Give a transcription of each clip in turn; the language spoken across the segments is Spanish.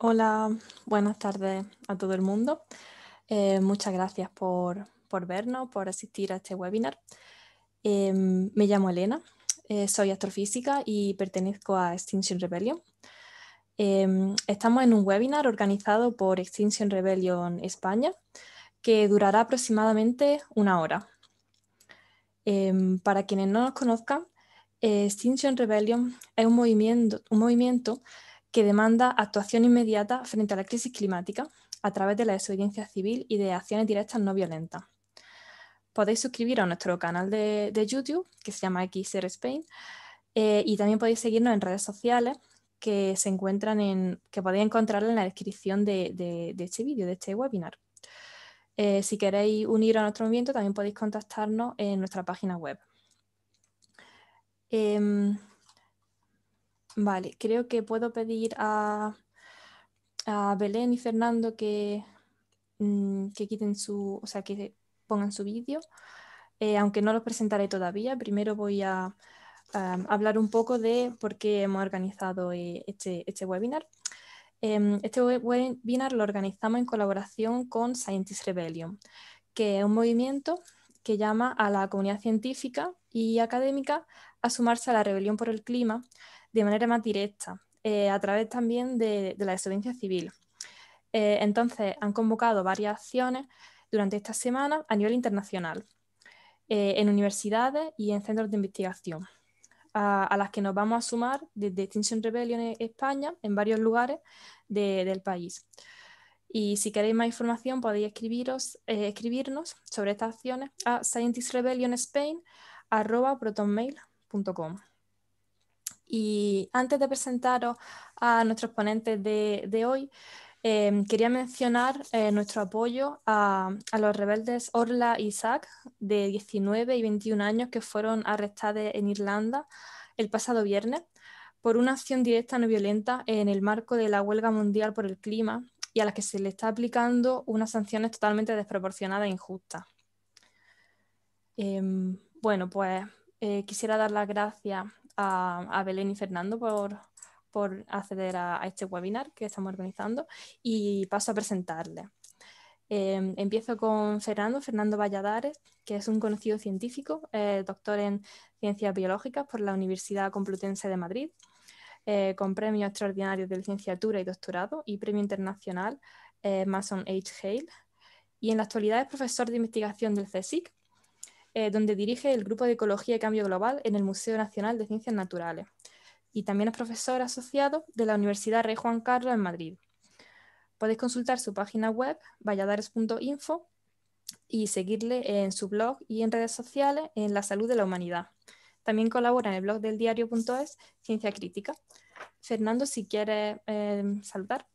Hola, buenas tardes a todo el mundo. Eh, muchas gracias por, vernos, por asistir a este webinar. Eh, me llamo Elena, eh, soy astrofísica y pertenezco a Extinction Rebellion. estamos en un webinar organizado por Extinction Rebellion España que durará aproximadamente una hora. para quienes no nos conozcan, Extinction Rebellion es un movimiento, un movimiento que demanda actuación inmediata frente a la crisis climática a través de la desobediencia civil y de acciones directas no violentas. Podéis suscribiros a nuestro canal de, YouTube, que se llama XR Spain, eh, y también podéis seguirnos en redes sociales que se encuentran en, que podéis encontrar en la descripción de, este vídeo, de este webinar. Eh, si queréis unir a nuestro movimiento, también podéis contactarnos en nuestra página web. Em, Vale, creo que puedo pedir a, a Belén y Fernando que, mm, que quiten su, o sea, que pongan su vídeo, eh, aunque no lo presentaré todavía. Primero voy a, hablar un poco de por qué hemos organizado eh, este, este, webinar. Em, este webinar lo organizamos en colaboración con Scientist Rebellion, que es un movimiento que llama a la comunidad científica y académica a sumarse a la rebelión por el clima de manera más directa, eh, a través también de, la desobediencia civil. Eh, entonces, han convocado varias acciones durante esta semana a nivel internacional, eh, en universidades y en centros de investigación, a, las que nos vamos a sumar desde Extinction Rebellion España, en varios lugares del país. Y si queréis más información podéis escribirnos sobre estas acciones a scientistrebellionSpain.com. Y antes de presentaros a nuestros ponentes de, hoy, em, quería mencionar eh, nuestro apoyo a, los rebeldes Orla y e Isaac, de 19 y 21 años, que fueron arrestados en Irlanda el pasado viernes por una acción directa no violenta en el marco de la huelga mundial por el clima y a la que se le está aplicando unas sanciones totalmente desproporcionadas e injustas. Em, bueno, pues eh, quisiera dar las gracias a, Belén y Fernando por, por acceder a, este webinar que estamos organizando y paso a presentarle. Em, empiezo con Fernando, Fernando Valladares, que es un conocido científico, eh, doctor en ciencias biológicas por la Universidad Complutense de Madrid, eh, con premio extraordinario de licenciatura y doctorado y premio internacional eh, Mason H. Hale. Y en la actualidad es profesor de investigación del CSIC eh, donde dirige el Grupo de Ecología y Cambio Global en el Museo Nacional de Ciencias Naturales. Y también es profesor asociado de la Universidad Rey Juan Carlos en Madrid. Podéis consultar su página web, valladares.info, y seguirle en su blog y en redes sociales en la salud de la humanidad. También colabora en el blog del diario.es Ciencia Crítica. Fernando, si quiere eh, saludar.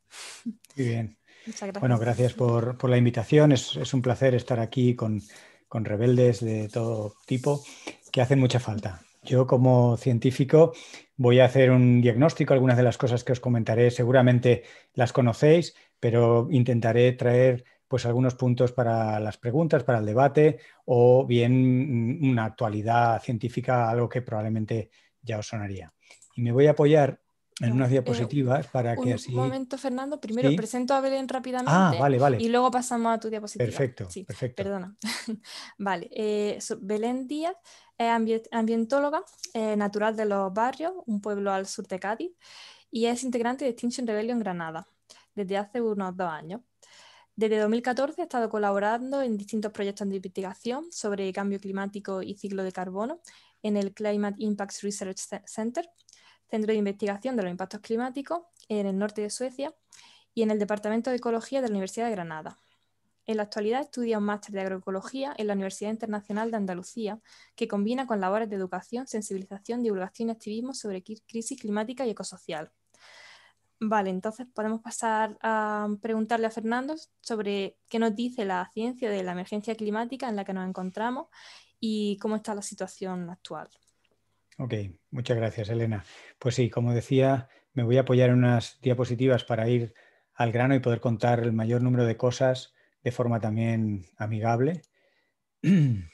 Muy bien. Muchas gracias. Bueno, gracias por, la invitación. es, un placer estar aquí con, con rebeldes de todo tipo, que hacen mucha falta. Yo como científico voy a hacer un diagnóstico, algunas de las cosas que os comentaré seguramente las conocéis, pero intentaré traer pues algunos puntos para las preguntas, para el debate o bien mm, una actualidad científica, algo que probablemente ya os sonaría. Y me voy a apoyar en unas eh, diapositivas para que así. Un momento, Fernando. Primero presento a Belén rápidamente. Ah, vale, vale. Y luego pasamos a tu diapositiva. Perfecto, perfecto. Perdona. vale. Eh, Belén Díaz es ambientóloga, eh, natural de Los Barrios, un pueblo al sur de Cádiz, y es integrante de Extinction Rebellion Granada desde hace unos dos años. Desde 2014 ha estado colaborando en distintos proyectos de investigación sobre cambio climático y ciclo de carbono en el Climate Impact Research Center Centro de Investigación de los Impactos Climáticos en el norte de Suecia y en el Departamento de Ecología de la Universidad de Granada. En la actualidad estudia un máster de agroecología en la Universidad Internacional de Andalucía, que combina con labores de educación, sensibilización, divulgación y activismo sobre crisis climática y ecosocial. Vale, entonces podemos pasar a preguntarle a Fernando sobre qué nos dice la ciencia de la emergencia climática en la que nos encontramos y cómo está la situación actual. Ok, Muchas gracias, Elena. Pues sí, como decía, me voy a apoyar en unas diapositivas para ir al grano y poder contar el mayor número de cosas de forma también amigable. Bien,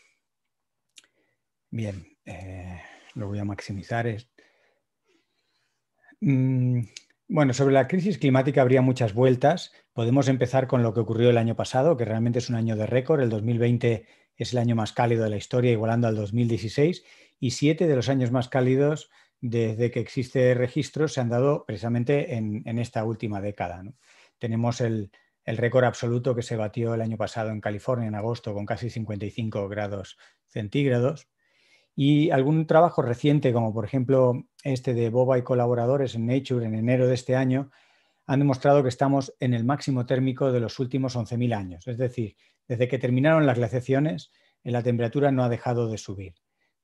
eh, lo voy a maximizar. Mm, bueno, sobre la crisis climática habría muchas vueltas. Podemos empezar con lo que ocurrió el año pasado, que realmente es un año de récord. El 2020 es el año más cálido de la historia, igualando al 2016, y siete de los años más cálidos desde que existe registro se han dado precisamente en, esta última década. Tenemos el, el récord absoluto que se batió el año pasado en California en agosto con casi 55 grados centígrados. Y algún trabajo reciente, como por ejemplo este de Boba y colaboradores en Nature en enero de este año, han demostrado que estamos en el máximo térmico de los últimos 11.000 años. Es decir, desde que terminaron las glaciaciones, eh, la temperatura no ha dejado de subir.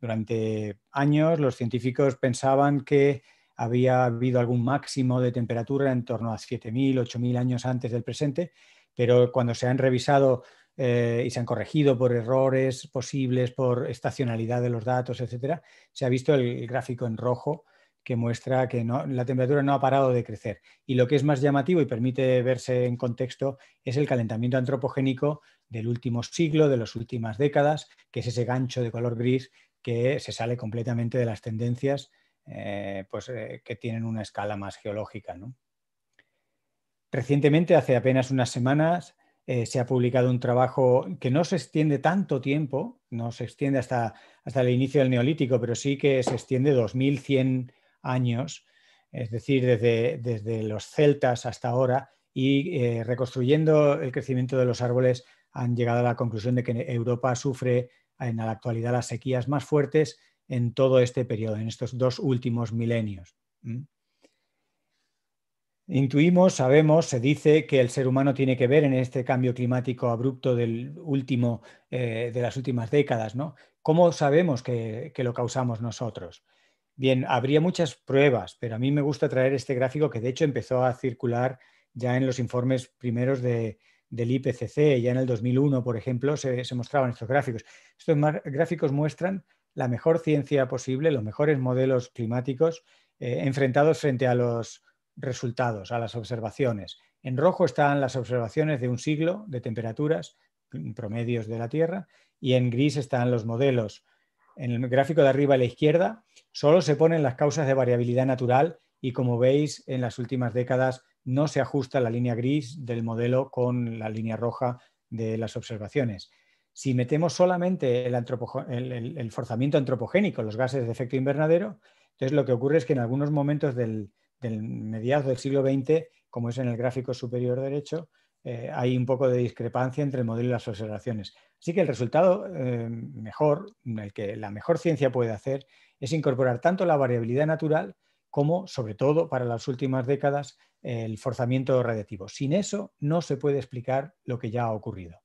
Durante años los científicos pensaban que había habido algún máximo de temperatura en torno a 7.000, 8.000 años antes del presente, pero cuando se han revisado eh, y se han corregido por errores posibles, por estacionalidad de los datos, etcétera, se ha visto el gráfico en rojo que muestra que la temperatura no ha parado de crecer. Y lo que es más llamativo y permite verse en contexto es el calentamiento antropogénico del último siglo, de las últimas décadas, que es ese gancho de color gris que se sale completamente de las tendencias eh, pues, eh, que tienen una escala más geológica. Recientemente, hace apenas unas semanas, eh, se ha publicado un trabajo que no se extiende tanto tiempo, no se extiende hasta, hasta el inicio del Neolítico, pero sí que se extiende 2100 años, es decir, desde, los celtas hasta ahora, y reconstruyendo el crecimiento de los árboles han llegado a la conclusión de que Europa sufre en la actualidad las sequías más fuertes en todo este periodo, en estos dos últimos milenios. Intuimos, sabemos, se dice que el ser humano tiene que ver en este cambio climático abrupto del último, eh, de las últimas décadas. ¿no? ¿Cómo sabemos que, que, lo causamos nosotros? Bien, habría muchas pruebas, pero a mí me gusta traer este gráfico que de hecho empezó a circular ya en los informes primeros de, del IPCC, ya en el 2001, por ejemplo, se, mostraban estos gráficos. Estos gráficos muestran la mejor ciencia posible, los mejores modelos climáticos eh, enfrentados frente a los resultados, a las observaciones. En rojo están las observaciones de un siglo de temperaturas mm, promedios de la Tierra y en gris están los modelos. En el gráfico de arriba a la izquierda solo se ponen las causas de variabilidad natural y como veis en las últimas décadas no se ajusta la línea gris del modelo con la línea roja de las observaciones. Si metemos solamente el, forzamiento antropogénico, los gases de efecto invernadero, entonces lo que ocurre es que en algunos momentos del, del del siglo XX, como es en el gráfico superior derecho, eh, hay un poco de discrepancia entre el modelo y las observaciones. Así que el resultado eh, mejor, el que la mejor ciencia puede hacer, es incorporar tanto la variabilidad natural como, sobre todo para las últimas décadas, el forzamiento radiativo. Sin eso no se puede explicar lo que ya ha ocurrido.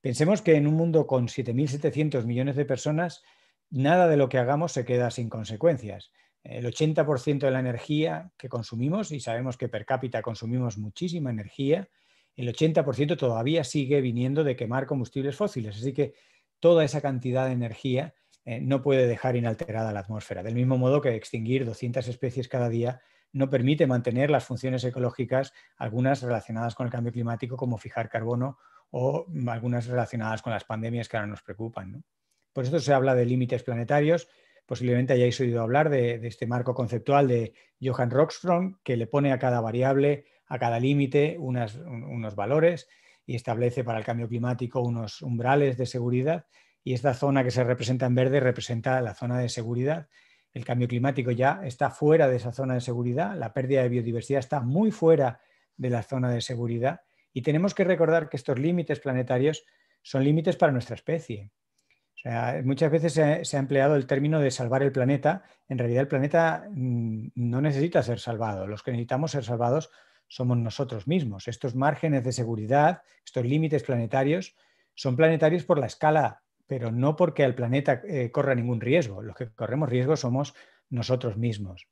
Pensemos que en un mundo con 7.700 millones de personas, nada de lo que hagamos se queda sin consecuencias. El 80% de la energía que consumimos, y sabemos que per cápita consumimos muchísima energía, el 80% todavía sigue viniendo de quemar combustibles fósiles. Así que toda esa cantidad de energía eh, no puede dejar inalterada la atmósfera. Del mismo modo que extinguir 200 especies cada día no permite mantener las funciones ecológicas, algunas relacionadas con el cambio climático, como fijar carbono, o algunas relacionadas con las pandemias que ahora nos preocupan. Por esto se habla de límites planetarios. Posiblemente hayáis oído hablar de, este marco conceptual de Johan Rockström, que le pone a cada variable, a cada límite, unos valores y establece para el cambio climático unos umbrales de seguridad y esta zona que se representa en verde representa la zona de seguridad. El cambio climático ya está fuera de esa zona de seguridad, la pérdida de biodiversidad está muy fuera de la zona de seguridad y tenemos que recordar que estos límites planetarios son límites para nuestra especie. muchas veces se, se, ha empleado el término de salvar el planeta. En realidad el planeta mm, no necesita ser salvado. Los que necesitamos ser salvados somos nosotros mismos. Estos márgenes de seguridad, estos límites planetarios, son planetarios por la escala pero no porque al planeta eh, corra ningún riesgo. Los que corremos riesgo somos nosotros mismos.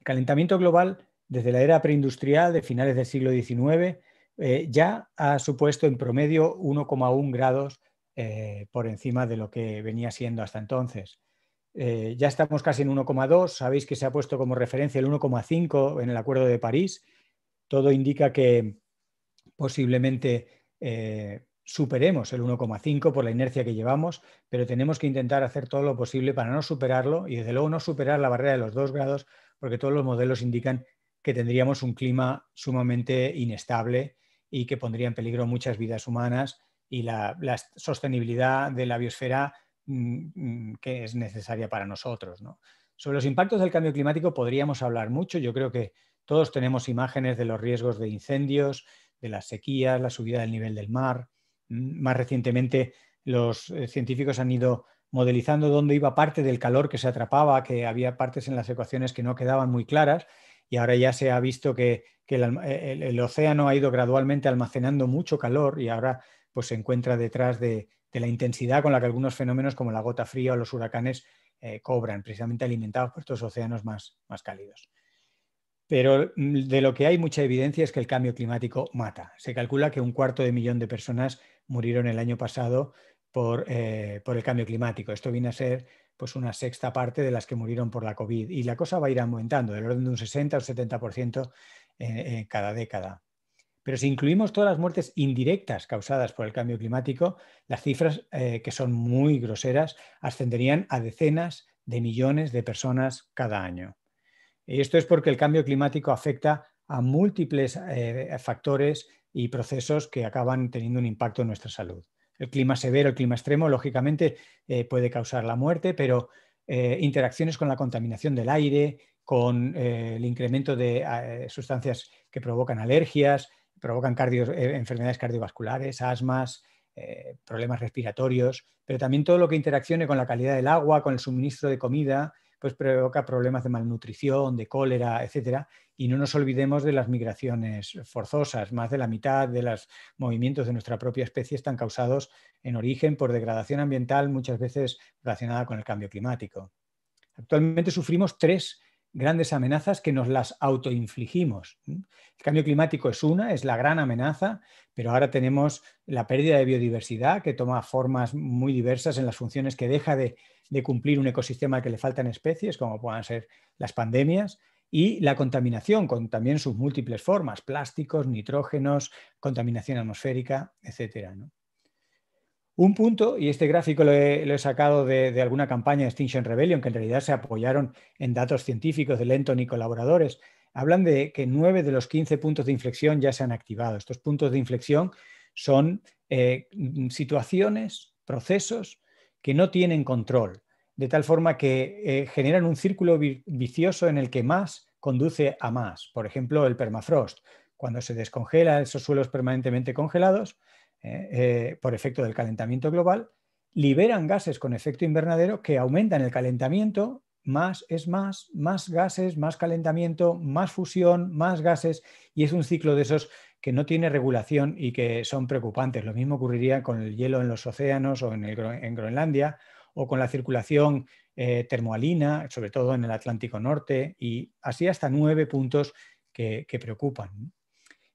El calentamiento global, desde la era preindustrial de finales del siglo XIX, eh, ya ha supuesto en promedio 1,1 grados eh, por encima de lo que venía siendo hasta entonces. ya estamos casi en 1,2, sabéis que se ha puesto como referencia el 1,5 en el Acuerdo de París. Todo indica que posiblemente superemos el 1,5 por la inercia que llevamos, pero tenemos que intentar hacer todo lo posible para no superarlo y desde luego no superar la barrera de los 2 grados, porque todos los modelos indican que tendríamos un clima sumamente inestable y que pondría en peligro muchas vidas humanas y la, sostenibilidad de la biosfera mm, mm, que es necesaria para nosotros. Sobre los impactos del cambio climático podríamos hablar mucho. Yo creo que todos tenemos imágenes de los riesgos de incendios, de las sequías, la subida del nivel del mar, Mm, más recientemente los eh, científicos han ido modelizando dónde iba parte del calor que se atrapaba, que había partes en las ecuaciones que no quedaban muy claras y ahora ya se ha visto que, eh, el, océano ha ido gradualmente almacenando mucho calor y ahora pues, se encuentra detrás de, la intensidad con la que algunos fenómenos como la gota fría o los huracanes eh, cobran, precisamente alimentados por estos océanos más cálidos. Pero mm, de lo que hay mucha evidencia es que el cambio climático mata. Se calcula que un cuarto de millón de personas murieron el año pasado eh, por, el cambio climático. Esto viene a ser pues una sexta parte de las que murieron por la COVID. Y la cosa va a ir aumentando, del orden de un 60 o 70% cada década. Pero si incluimos todas las muertes indirectas causadas por el cambio climático, las cifras, eh, que son muy groseras, ascenderían a decenas de millones de personas cada año. Y esto es porque el cambio climático afecta a múltiples eh, factores y procesos que acaban teniendo un impacto en nuestra salud. El clima severo, el clima extremo, lógicamente eh, puede causar la muerte, pero eh, interacciones con la contaminación del aire, con el incremento de sustancias que provocan alergias, provocan enfermedades cardiovasculares, asmas, problemas respiratorios, pero también todo lo que interaccione con la calidad del agua, con el suministro de comida, pues provoca problemas de malnutrición, de cólera, etcétera. Y no nos olvidemos de las migraciones forzosas. Más de la mitad de los movimientos de nuestra propia especie están causados en origen por degradación ambiental, muchas veces relacionada con el cambio climático. Actualmente sufrimos tres grandes amenazas que nos las autoinfligimos. El cambio climático es una, es la gran amenaza, pero ahora tenemos la pérdida de biodiversidad que toma formas muy diversas en las funciones que deja de, cumplir un ecosistema que le faltan especies, como puedan ser las pandemias, y la contaminación con también sus múltiples formas, plásticos, nitrógenos, contaminación atmosférica, etc. ¿no? Un punto, y este gráfico lo he, sacado de, alguna campaña de Extinction Rebellion, que en realidad se apoyaron en datos científicos de Lenton y colaboradores, hablan de que nueve de los 15 puntos de inflexión ya se han activado. Estos puntos de inflexión son eh, situaciones, procesos que no tienen control, de tal forma que eh, generan un círculo vicioso en el que más conduce a más. Por ejemplo, el permafrost. Cuando se descongela esos suelos permanentemente congelados, eh, eh, por efecto del calentamiento global, liberan gases con efecto invernadero que aumentan el calentamiento, más es más, más gases, más calentamiento, más fusión, más gases, y es un ciclo de esos que no tiene regulación y que son preocupantes. Lo mismo ocurriría con el hielo en los océanos o en, Groenlandia o con la circulación eh, termoalina, sobre todo en el Atlántico Norte, y así hasta nueve puntos que, que preocupan.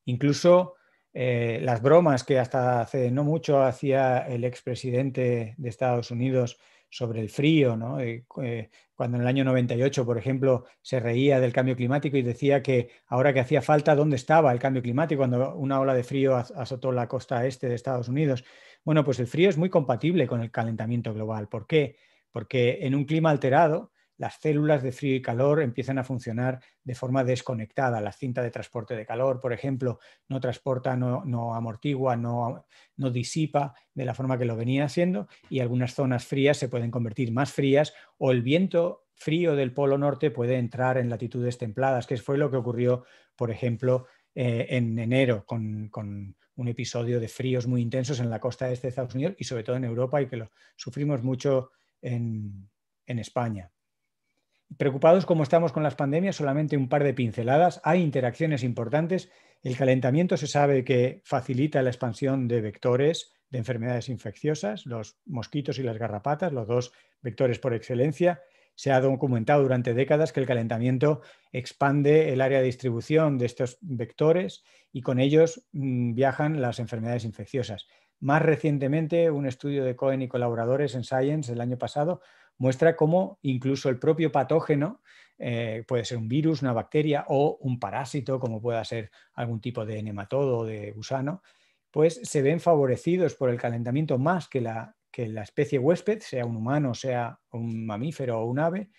Incluso eh, las bromas que hasta hace no mucho hacía el expresidente de Estados Unidos sobre el frío, eh, eh, cuando en el año 98, por ejemplo, se reía del cambio climático y decía que ahora que hacía falta, ¿dónde estaba el cambio climático cuando una ola de frío azotó la costa este de Estados Unidos? Bueno, pues el frío es muy compatible con el calentamiento global. ¿Por qué? Porque en un clima alterado, las células de frío y calor empiezan a funcionar de forma desconectada. La cinta de transporte de calor, por ejemplo, no transporta, no, amortigua, no, disipa de la forma que lo venía haciendo y algunas zonas frías se pueden convertir más frías o el viento frío del Polo Norte puede entrar en latitudes templadas, que fue lo que ocurrió, por ejemplo, eh, en enero con, un episodio de fríos muy intensos en la costa este de Estados Unidos y sobre todo en Europa y que lo sufrimos mucho en España. Preocupados como estamos con las pandemias, solamente un par de pinceladas. Hay interacciones importantes. El calentamiento se sabe que facilita la expansión de vectores de enfermedades infecciosas, los mosquitos y las garrapatas, los dos vectores por excelencia. Se ha documentado durante décadas que el calentamiento expande el área de distribución de estos vectores y con ellos mm, viajan las enfermedades infecciosas. Más recientemente, un estudio de Cohen y colaboradores en Science el año pasado muestra cómo incluso el propio patógeno, eh, puede ser un virus, una bacteria o un parásito, como pueda ser algún tipo de nematodo o de gusano, pues se ven favorecidos por el calentamiento más que la, que la especie huésped, sea un humano, sea un mamífero o un ave,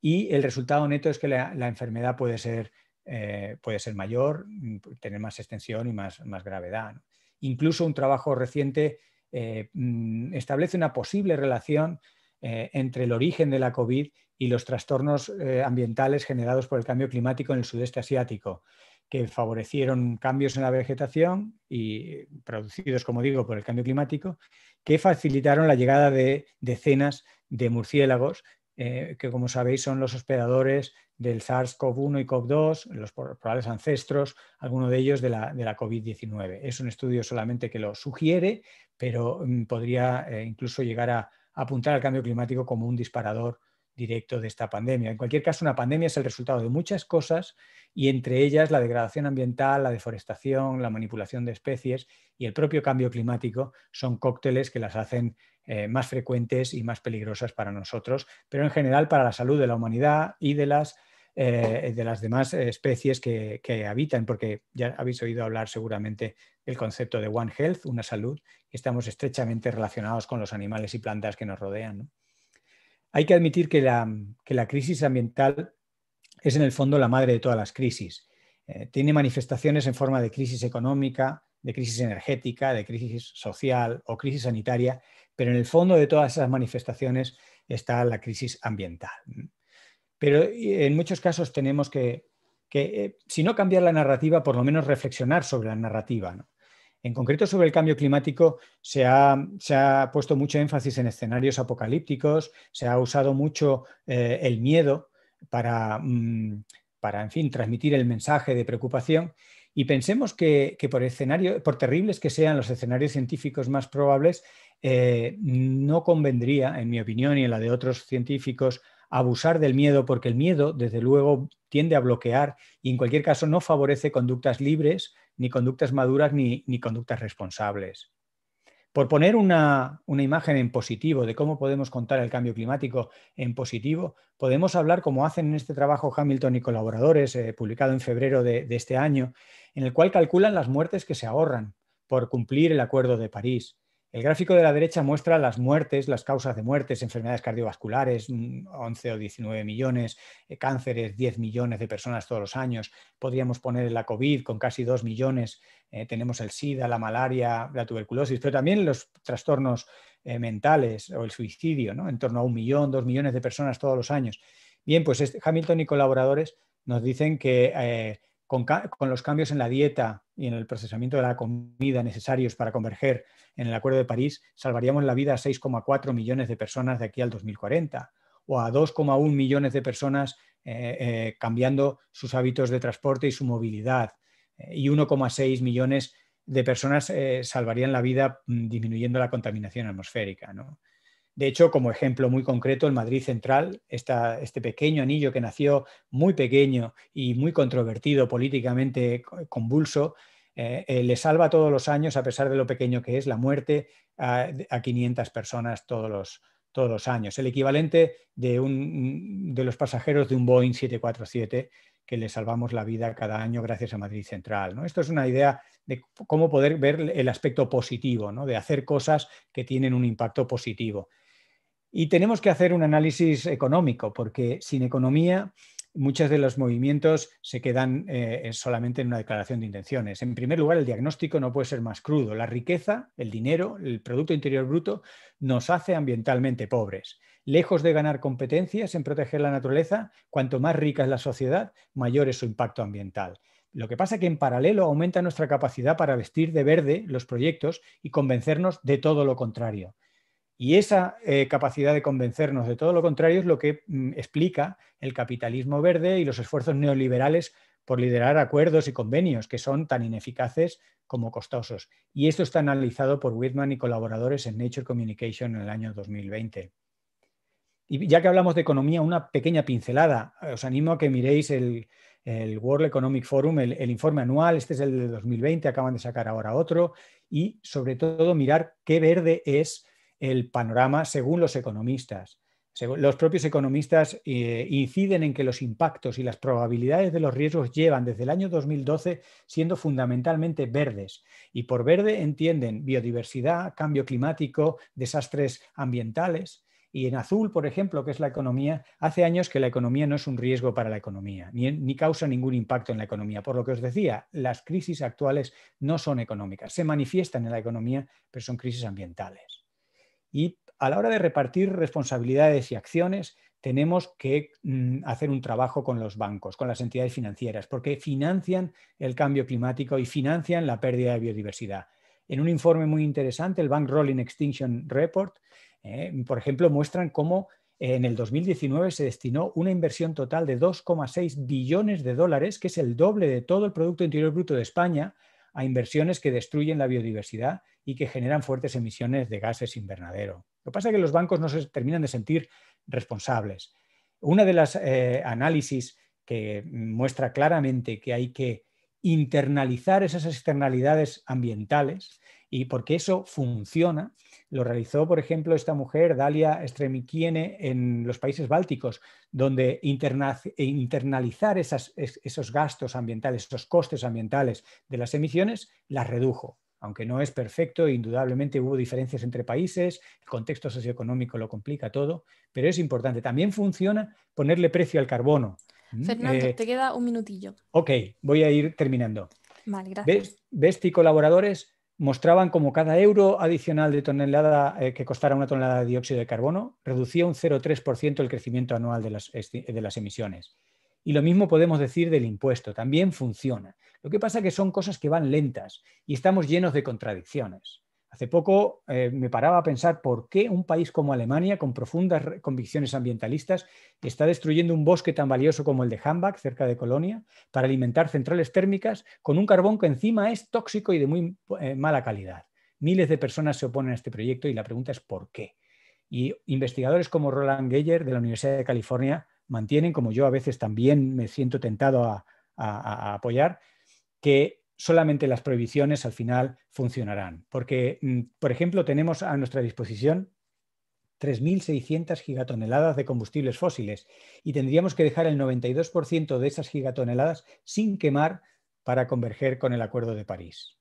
y el resultado neto es que la, enfermedad puede ser, eh, puede mayor, mm, tener más extensión y más, gravedad. Incluso un trabajo reciente eh, mm, establece una posible relación eh, entre el origen de la COVID y los trastornos eh, ambientales generados por el cambio climático en el sudeste asiático, que favorecieron cambios en la vegetación y producidos, como digo, por el cambio climático, que facilitaron la llegada de decenas de murciélagos, eh, que como sabéis son los hospedadores del SARS-CoV-1 y CoV-2, los probables ancestros, alguno de ellos de la, COVID-19. Es un estudio solamente que lo sugiere, pero mm, podría incluso llegar a, apuntar al cambio climático como un disparador directo de esta pandemia. En cualquier caso, una pandemia es el resultado de muchas cosas y entre ellas la degradación ambiental, la deforestación, la manipulación de especies y el propio cambio climático son cócteles que las hacen eh, más frecuentes y más peligrosas para nosotros, pero en general para la salud de la humanidad y de las eh, de las demás especies que, habitan, porque ya habéis oído hablar seguramente del concepto de One Health, una salud, y estamos estrechamente relacionados con los animales y plantas que nos rodean. Hay que admitir que la, crisis ambiental es en el fondo la madre de todas las crisis. Eh, tiene manifestaciones en forma de crisis económica, de crisis energética, de crisis social o crisis sanitaria, pero en el fondo de todas esas manifestaciones está la crisis ambiental. Pero en muchos casos tenemos que, eh, si no cambiar la narrativa, por lo menos reflexionar sobre la narrativa. En concreto sobre el cambio climático se ha, puesto mucho énfasis en escenarios apocalípticos, se ha usado mucho eh, el miedo mm, para, en fin, transmitir el mensaje de preocupación. Y pensemos que, por, por terribles que sean los escenarios científicos más probables, eh, no convendría, en mi opinión y en la de otros científicos, abusar del miedo, porque el miedo, desde luego, tiende a bloquear y en cualquier caso no favorece conductas libres, ni conductas maduras, ni, conductas responsables. Por poner una, imagen en positivo de cómo podemos contar el cambio climático en positivo, podemos hablar, como hacen en este trabajo Hamilton y colaboradores, eh, publicado en febrero de este año, en el cual calculan las muertes que se ahorran por cumplir el Acuerdo de París. El gráfico de la derecha muestra las muertes, las causas de muertes, enfermedades cardiovasculares, 11 mm, o 19 millones, eh, cánceres, 10 millones de personas todos los años. Podríamos poner la COVID con casi 2 millones. Eh, tenemos el SIDA, la malaria, la tuberculosis, pero también los trastornos eh, mentales o el suicidio, ¿no? en torno a un millón, dos millones de personas todos los años. Bien, pues este, Hamilton y colaboradores nos dicen que con, los cambios en la dieta y en el procesamiento de la comida necesarios para converger en el Acuerdo de París, salvaríamos la vida a 6,4 millones de personas de aquí al 2040 o a 2,1 millones de personas eh, eh, cambiando sus hábitos de transporte y su movilidad eh, y 1,6 millones de personas salvarían la vida mm, disminuyendo la contaminación atmosférica. De hecho, como ejemplo muy concreto, el Madrid Central, este pequeño anillo que nació muy pequeño y muy controvertido políticamente convulso, eh, eh, le salva todos los años, a pesar de lo pequeño que es, la muerte a, 500 personas todos los, años, el equivalente de, de los pasajeros de un Boeing 747 que le salvamos la vida cada año gracias a Madrid Central. ¿no? Esto es una idea de cómo poder ver el aspecto positivo, ¿no? de hacer cosas que tienen un impacto positivo. Y tenemos que hacer un análisis económico, porque sin economía muchos de los movimientos se quedan eh, solamente en una declaración de intenciones. En primer lugar, el diagnóstico no puede ser más crudo. La riqueza, el dinero, el Producto Interior Bruto nos hace ambientalmente pobres. Lejos de ganar competencias en proteger la naturaleza, cuanto más rica es la sociedad, mayor es su impacto ambiental. Lo que pasa es que en paralelo aumenta nuestra capacidad para vestir de verde los proyectos y convencernos de todo lo contrario. Y esa eh, capacidad de convencernos de todo lo contrario es lo que mm, explica el capitalismo verde y los esfuerzos neoliberales por liderar acuerdos y convenios que son tan ineficaces como costosos. Y esto está analizado por Whitman y colaboradores en Nature Communication en el año 2020. Y ya que hablamos de economía, una pequeña pincelada. Os animo a que miréis el, World Economic Forum, el, informe anual, este es el de 2020, acaban de sacar ahora otro, y sobre todo mirar qué verde es el panorama según los economistas. Los propios economistas eh, inciden en que los impactos y las probabilidades de los riesgos llevan desde el año 2012 siendo fundamentalmente verdes. Y por verde entienden biodiversidad, cambio climático, desastres ambientales. Y en azul, por ejemplo, que es la economía, hace años que la economía no es un riesgo para la economía, ni, causa ningún impacto en la economía. Por lo que os decía, las crisis actuales no son económicas, se manifiestan en la economía, pero son crisis ambientales. Y a la hora de repartir responsabilidades y acciones, tenemos que mm, hacer un trabajo con los bancos, con las entidades financieras, porque financian el cambio climático y financian la pérdida de biodiversidad. En un informe muy interesante, el Bank Rolling Extinction Report, ¿eh? por ejemplo, muestran cómo eh, en el 2019 se destinó una inversión total de 2,6 billones de dólares, que es el doble de todo el Producto Interior Bruto de España, a inversiones que destruyen la biodiversidad y que generan fuertes emisiones de gases invernadero. Lo que pasa es que los bancos no se terminan de sentir responsables. Una de las eh, análisis que muestra claramente que hay que internalizar esas externalidades ambientales y porque eso funciona. Lo realizó, por ejemplo, esta mujer, Dalia Stremikiene, en los países bálticos, donde e internalizar esos gastos ambientales, esos costes ambientales de las emisiones, las redujo aunque no es perfecto, indudablemente hubo diferencias entre países, el contexto socioeconómico lo complica todo, pero es importante. También funciona ponerle precio al carbono. Mm, Fernando, eh, te queda un minutillo. Ok, voy a ir terminando. Vale, gracias. colaboradores mostraban como cada euro adicional de tonelada eh, que costara una tonelada de dióxido de carbono reducía un 0,3% el crecimiento anual de las, de las emisiones. Y lo mismo podemos decir del impuesto, también funciona. Lo que pasa es que son cosas que van lentas y estamos llenos de contradicciones. Hace poco eh, me paraba a pensar por qué un país como Alemania, con profundas convicciones ambientalistas, está destruyendo un bosque tan valioso como el de Hambach, cerca de Colonia, para alimentar centrales térmicas con un carbón que encima es tóxico y de muy eh, mala calidad. Miles de personas se oponen a este proyecto y la pregunta es por qué. Y investigadores como Roland Geyer de la Universidad de California mantienen, como yo a veces también me siento tentado a apoyar, que solamente las prohibiciones al final funcionarán. Porque, mm, por ejemplo, tenemos a nuestra disposición 3.600 gigatoneladas de combustibles fósiles y tendríamos que dejar el 92% de esas gigatoneladas sin quemar para converger con el Acuerdo de París.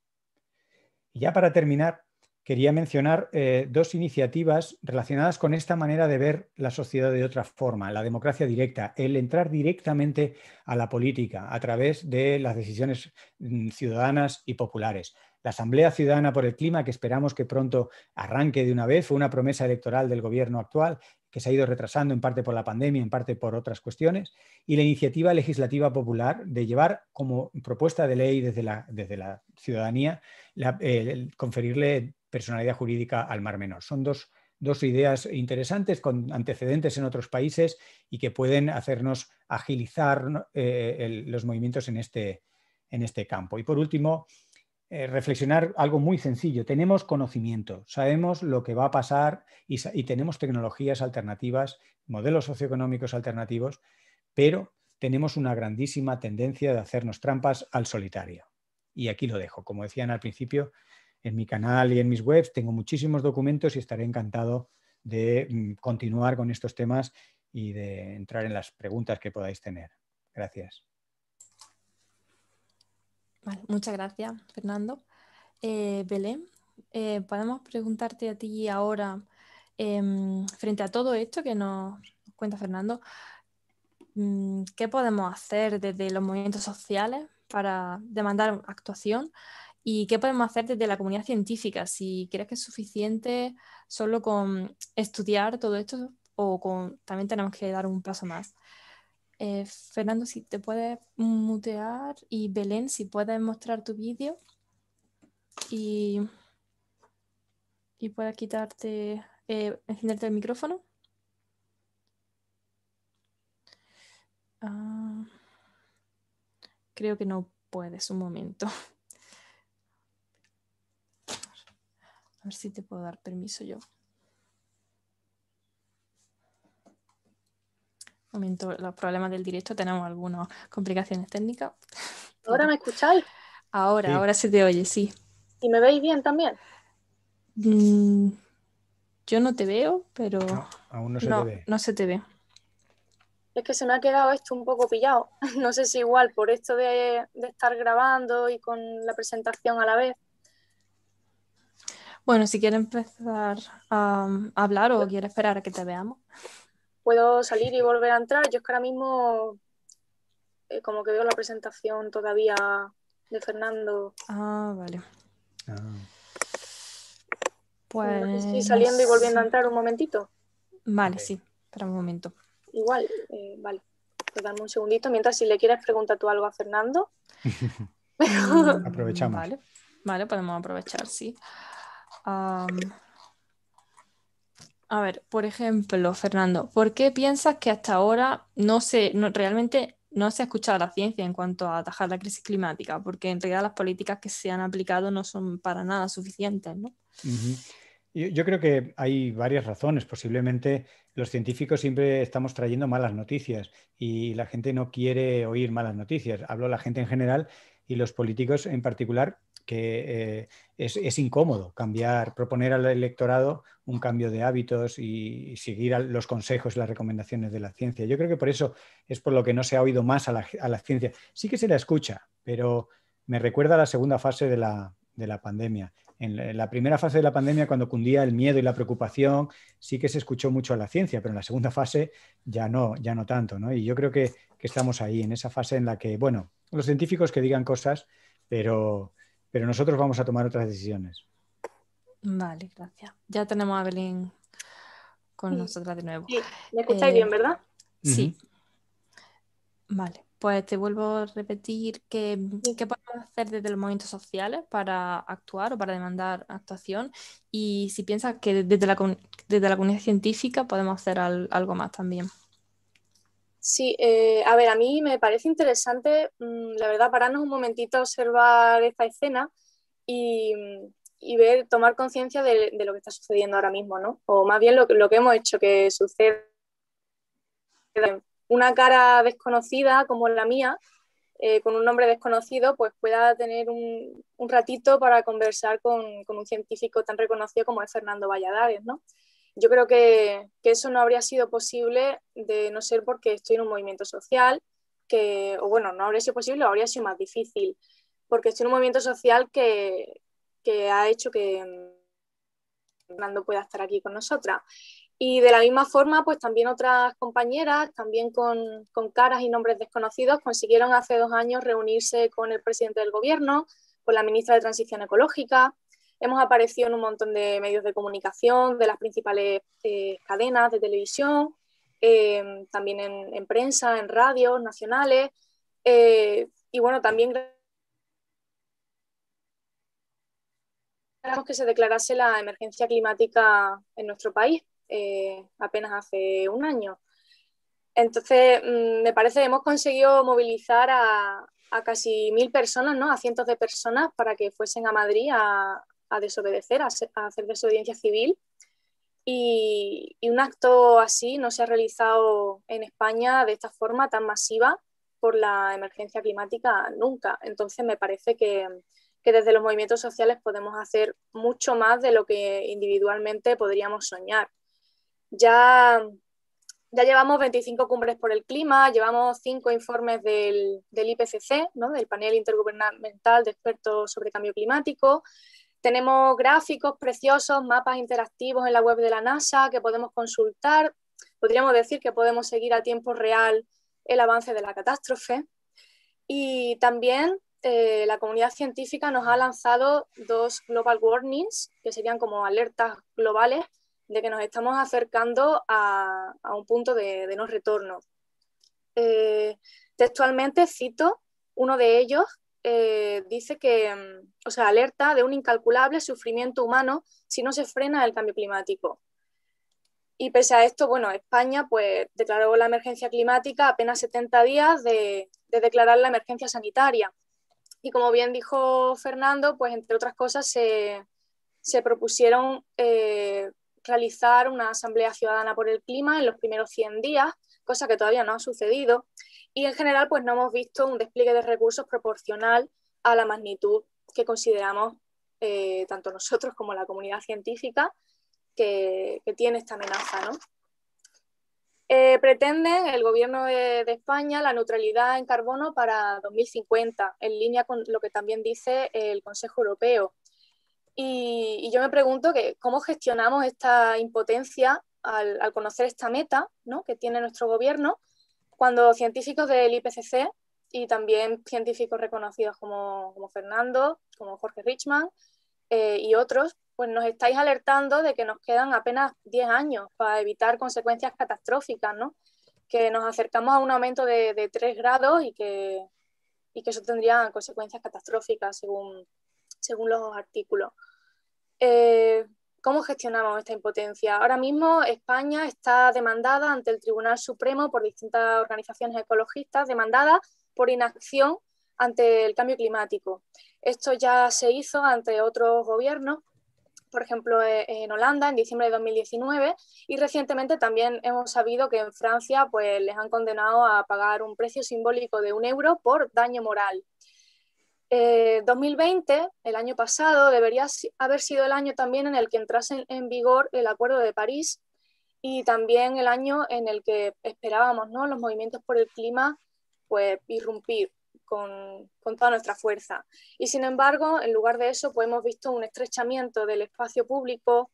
Y ya para terminar, quería mencionar eh, dos iniciativas relacionadas con esta manera de ver la sociedad de otra forma, la democracia directa, el entrar directamente a la política a través de las decisiones mm, ciudadanas y populares. La Asamblea Ciudadana por el Clima, que esperamos que pronto arranque de una vez, fue una promesa electoral del gobierno actual que se ha ido retrasando en parte por la pandemia, en parte por otras cuestiones, y la iniciativa legislativa popular de llevar como propuesta de ley desde la, desde la ciudadanía, la, conferirle personalidad jurídica al Mar Menor. Son dos, dos ideas interesantes con antecedentes en otros países y que pueden hacernos agilizar eh, eh, los movimientos en este, en este, campo. Y por último, eh, reflexionar algo muy sencillo. Tenemos conocimiento, sabemos lo que va a pasar y tenemos tecnologías alternativas, modelos socioeconómicos alternativos, pero tenemos una grandísima tendencia de hacernos trampas al solitario. Y aquí lo dejo. Como decían al principio, en mi canal y en mis webs. Tengo muchísimos documentos y estaré encantado de mm, continuar con estos temas y de entrar en las preguntas que podáis tener. Gracias. muchas gracias, Fernando. Eh, Belén, eh, podemos preguntarte a ti ahora, em, frente a todo esto que nos cuenta Fernando, mm, ¿qué podemos hacer desde los movimientos sociales para demandar actuación ¿Y qué podemos hacer desde la comunidad científica? Si crees que es suficiente solo con estudiar todo esto o también tenemos que dar un paso más. Eh, Fernando, si te puedes mutear y Belén, si puedes mostrar tu vídeo y, puedes quitarte, eh, encenderte el micrófono. Ah, creo que no puedes, un momento. A ver si te puedo dar permiso yo. Un Momento, los problemas del directo, tenemos algunas complicaciones técnicas. ¿Ahora me escucháis? Ahora, ahora se te oye, sí. ¿Y me veis bien también? Mm, yo no te veo, pero... No, aún no se te ve. No se te ve. Es que se me ha quedado esto un poco pillado. No sé si igual por esto de estar grabando y con la presentación a la vez, bueno, si quiere empezar mm, a hablar o quiere esperar a que te veamos. Puedo salir y volver a entrar. Yo es que ahora mismo eh, como que veo la presentación todavía de Fernando. Ah, vale. Ah. Pues... Estoy saliendo y volviendo a entrar un momentito. Vale, sí, espera un momento. Igual, eh, vale. Pues dame un segundito. Mientras si le quieres preguntar tú algo a Fernando. Mm, Aprovechamos. vale, podemos aprovechar, sí a ver, por ejemplo, Fernando, ¿por qué piensas que hasta ahora no se, realmente no se ha escuchado la ciencia en cuanto a atajar la crisis climática? Porque en realidad las políticas que se han aplicado no son para nada suficientes, ¿no? yo, creo que hay varias razones. Posiblemente los científicos siempre estamos trayendo malas noticias y la gente no quiere oír malas noticias. Hablo la gente en general y los políticos en particular que eh, es, incómodo cambiar, proponer al electorado un cambio de hábitos y, seguir los consejos y las recomendaciones de la ciencia. Yo creo que por eso es por lo que no se ha oído más a la, ciencia. Sí que se la escucha, pero me recuerda a la segunda fase de la, pandemia. En la, primera fase de la pandemia, cuando cundía el miedo y la preocupación, sí que se escuchó mucho a la ciencia, pero en la segunda fase ya no, ya no tanto. Y yo creo que, que estamos ahí, en esa fase en la que, bueno, los científicos que digan cosas, pero, pero nosotros vamos a tomar otras decisiones. Vale, gracias. Ya tenemos a Belén con nosotros nosotras de nuevo. Sí, me escucháis eh, bien, ¿verdad? Sí. Vale, pues te vuelvo a repetir que, qué podemos hacer desde los movimientos sociales para actuar o para demandar actuación y si piensas que desde la, desde la comunidad científica podemos hacer algo más también. Sí, eh, a ver, a mí me parece interesante, mm, la verdad, pararnos un momentito a observar esta escena y, ver, tomar conciencia de, lo que está sucediendo ahora mismo, ¿no? O más bien lo, que hemos hecho que sucede. Una cara desconocida como la mía, eh, con un nombre desconocido, pues pueda tener un, ratito para conversar con, con, un científico tan reconocido como es Fernando Valladares, ¿no? yo creo que, eso no habría sido posible de no ser porque estoy en un movimiento social, que, o bueno, no habría sido posible, habría sido más difícil, porque estoy en un movimiento social que, ha hecho que mm, Fernando pueda estar aquí con nosotras. Y de la misma forma, pues también otras compañeras, también con, con, caras y nombres desconocidos, consiguieron hace dos años reunirse con el presidente del gobierno, con la ministra de Transición Ecológica, Hemos aparecido en un montón de medios de comunicación, de las principales eh, cadenas de televisión, em, también en, prensa, en radios nacionales. Eh, y bueno, también Esperamos que se declarase la emergencia climática en nuestro país eh, apenas hace un año. Entonces, mm, me parece que hemos conseguido movilizar a, a casi mil personas, ¿no? a cientos de personas para que fuesen a Madrid a, a desobedecer, a, hacer desobediencia civil. Y, un acto así no se ha realizado en España de esta forma tan masiva por la emergencia climática nunca. Entonces me parece que, desde los movimientos sociales podemos hacer mucho más de lo que individualmente podríamos soñar. Ya ya llevamos 25 cumbres por el clima, llevamos cinco informes del, IPCC, del panel intergubernamental de expertos sobre cambio climático, tenemos gráficos preciosos, mapas interactivos en la web de la NASA que podemos consultar. Podríamos decir que podemos seguir a tiempo real el avance de la catástrofe. Y también eh, la comunidad científica nos ha lanzado dos global warnings, que serían como alertas globales de que nos estamos acercando a, un punto de, no retorno. Eh, textualmente cito uno de ellos eh, dice que, mm, o sea, alerta de un incalculable sufrimiento humano si no se frena el cambio climático. Y pese a esto, bueno, España pues, declaró la emergencia climática apenas 70 días de, declarar la emergencia sanitaria. Y como bien dijo Fernando, pues entre otras cosas se, propusieron eh, realizar una asamblea ciudadana por el clima en los primeros 100 días, cosa que todavía no ha sucedido, y en general, pues no hemos visto un despliegue de recursos proporcional a la magnitud que consideramos eh, tanto nosotros como la comunidad científica que, tiene esta amenaza. ¿no? Eh, pretenden el gobierno de, España la neutralidad en carbono para 2050, en línea con lo que también dice el Consejo Europeo. Y, yo me pregunto que, cómo gestionamos esta impotencia al, conocer esta meta que tiene nuestro gobierno cuando científicos del IPCC y también científicos reconocidos como, Fernando, como Jorge Richman eh, y otros, pues nos estáis alertando de que nos quedan apenas 10 años para evitar consecuencias catastróficas, ¿no? que nos acercamos a un aumento de, 3 grados y que, que eso tendría consecuencias catastróficas según, según los artículos. Eh, ¿Cómo gestionamos esta impotencia? Ahora mismo España está demandada ante el Tribunal Supremo por distintas organizaciones ecologistas, demandada por inacción ante el cambio climático. Esto ya se hizo ante otros gobiernos, por ejemplo e, en Holanda en diciembre de 2019 y recientemente también hemos sabido que en Francia pues, les han condenado a pagar un precio simbólico de un euro por daño moral 2020, eh, el año pasado, debería haber sido el año también en el que entrase en vigor el Acuerdo de París y también el año en el que esperábamos los movimientos por el clima pues, irrumpir con, toda nuestra fuerza. Y sin embargo, en lugar de eso, pues, hemos visto un estrechamiento del espacio público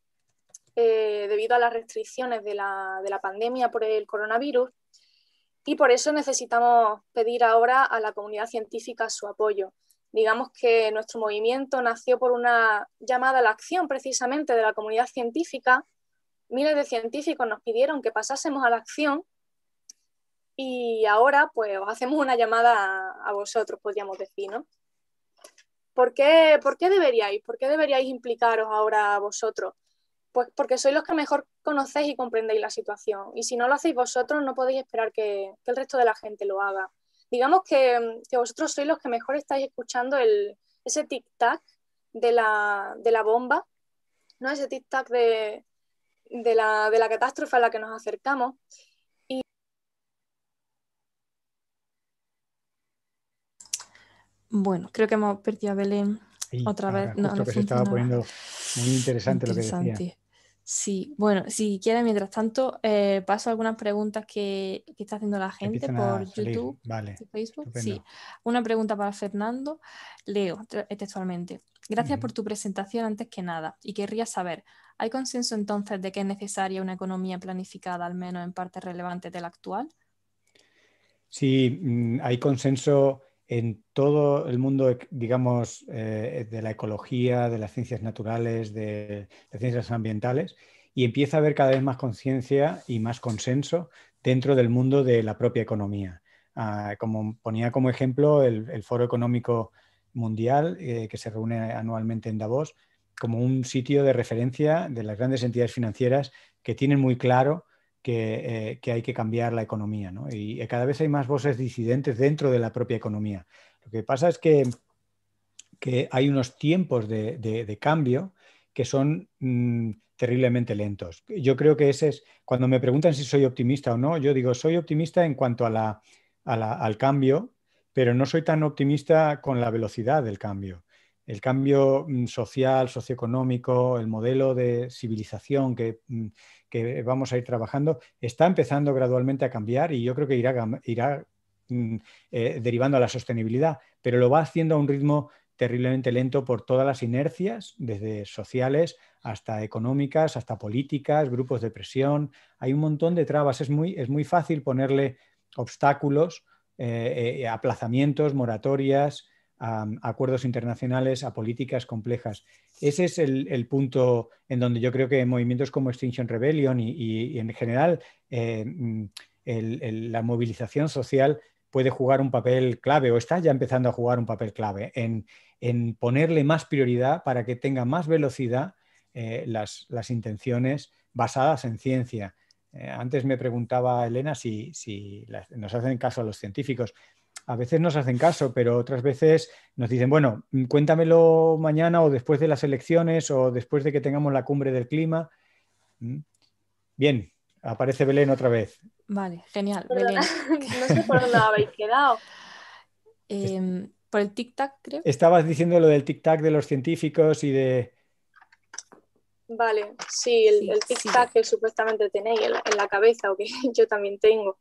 eh, debido a las restricciones de la pandemia por el coronavirus y por eso necesitamos pedir ahora a la comunidad científica su apoyo digamos que nuestro movimiento nació por una llamada a la acción precisamente de la comunidad científica. Miles de científicos nos pidieron que pasásemos a la acción y ahora pues hacemos una llamada a, vosotros, podríamos decir, ¿no? ¿Por qué, deberíais? ¿Por qué deberíais implicaros ahora vosotros? Pues porque sois los que mejor conocéis y comprendéis la situación. Y si no lo hacéis vosotros, no podéis esperar que el resto de la gente lo haga digamos que, vosotros sois los que mejor estáis escuchando el, ese tic-tac de la, bomba, ¿no? ese tic-tac de, la, catástrofe a la que nos acercamos. Bueno, creo que hemos perdido a Belén. otra vez. No, que se estaba poniendo muy interesante, lo que decía. Sí, bueno, si quieres, mientras tanto, eh, paso algunas preguntas que, está haciendo la gente por YouTube, vale. Facebook. Sí, una pregunta para Fernando. Leo eh, textualmente. Gracias por tu presentación antes que nada y querría saber, ¿hay consenso entonces de que es necesaria una economía planificada, al menos en parte relevante de la actual? Sí, mm, hay consenso en todo el mundo, eh, digamos, eh, de la ecología, de las ciencias naturales, de las ciencias ambientales, y empieza a haber cada vez más conciencia y más consenso dentro del mundo de la propia economía. Ah, como ponía como ejemplo el, Foro Económico Mundial, eh, que se reúne anualmente en Davos, como un sitio de referencia de las grandes entidades financieras que tienen muy claro eh, que, hay que cambiar la economía. ¿no? Y, eh, cada vez hay más voces disidentes dentro de la propia economía. Lo que pasa es que, hay unos tiempos de, cambio que son mm, terriblemente lentos. Yo creo que ese es, cuando me preguntan si soy optimista o no, yo digo, soy optimista en cuanto a al cambio, pero no soy tan optimista con la velocidad del cambio. El cambio mm, social, socioeconómico, el modelo de civilización que, mm, que vamos a ir trabajando, está empezando gradualmente a cambiar y yo creo que irá, mm, eh, derivando a la sostenibilidad, pero lo va haciendo a un ritmo terriblemente lento por todas las inercias, desde sociales hasta económicas, hasta políticas, grupos de presión. Hay un montón de trabas. Es muy, es muy fácil ponerle obstáculos, eh, eh, aplazamientos, moratorias, a, mm, acuerdos internacionales, a políticas complejas. Ese es el, punto en donde yo creo que movimientos como Extinction Rebellion y, en general eh, mm, la movilización social puede jugar un papel clave o está ya empezando a jugar un papel clave en, ponerle más prioridad para que tenga más velocidad eh, las, intenciones basadas en ciencia. Eh, antes me preguntaba Elena si, nos hacen caso a los científicos a veces nos hacen caso, pero otras veces nos dicen, bueno, cuéntamelo mañana o después de las elecciones o después de que tengamos la cumbre del clima. Mm. Bien, aparece Belén otra vez. Vale, genial. Belén. no sé por dónde habéis quedado. Em, por el tic-tac, creo. Estabas diciendo lo del tic-tac de los científicos y de... Vale, sí, el, tic-tac que supuestamente tenéis en la, cabeza o que yo también tengo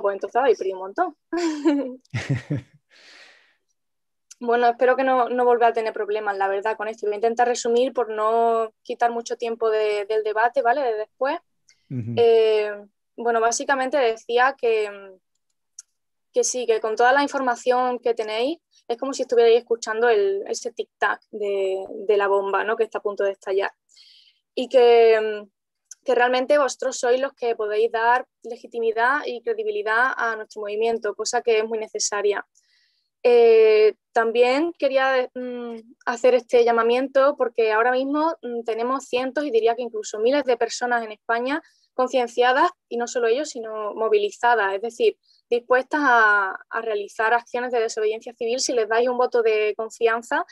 pues entonces habéis un montón. bueno, espero que no, no a tener problemas, la verdad, con esto. Voy a intentar resumir por no quitar mucho tiempo del debate, ¿vale? después. Eh, bueno, básicamente decía que, que sí, que con toda la información que tenéis, es como si estuvierais escuchando el, ese tic-tac de, de, la bomba ¿no? que está a punto de estallar. Y que que realmente vosotros sois los que podéis dar legitimidad y credibilidad a nuestro movimiento, cosa que es muy necesaria. Eh, también quería mm, hacer este llamamiento porque ahora mismo mm, tenemos cientos y diría que incluso miles de personas en España concienciadas y no solo ellos, sino movilizadas, es decir, dispuestas a, realizar acciones de desobediencia civil si les dais un voto de confianza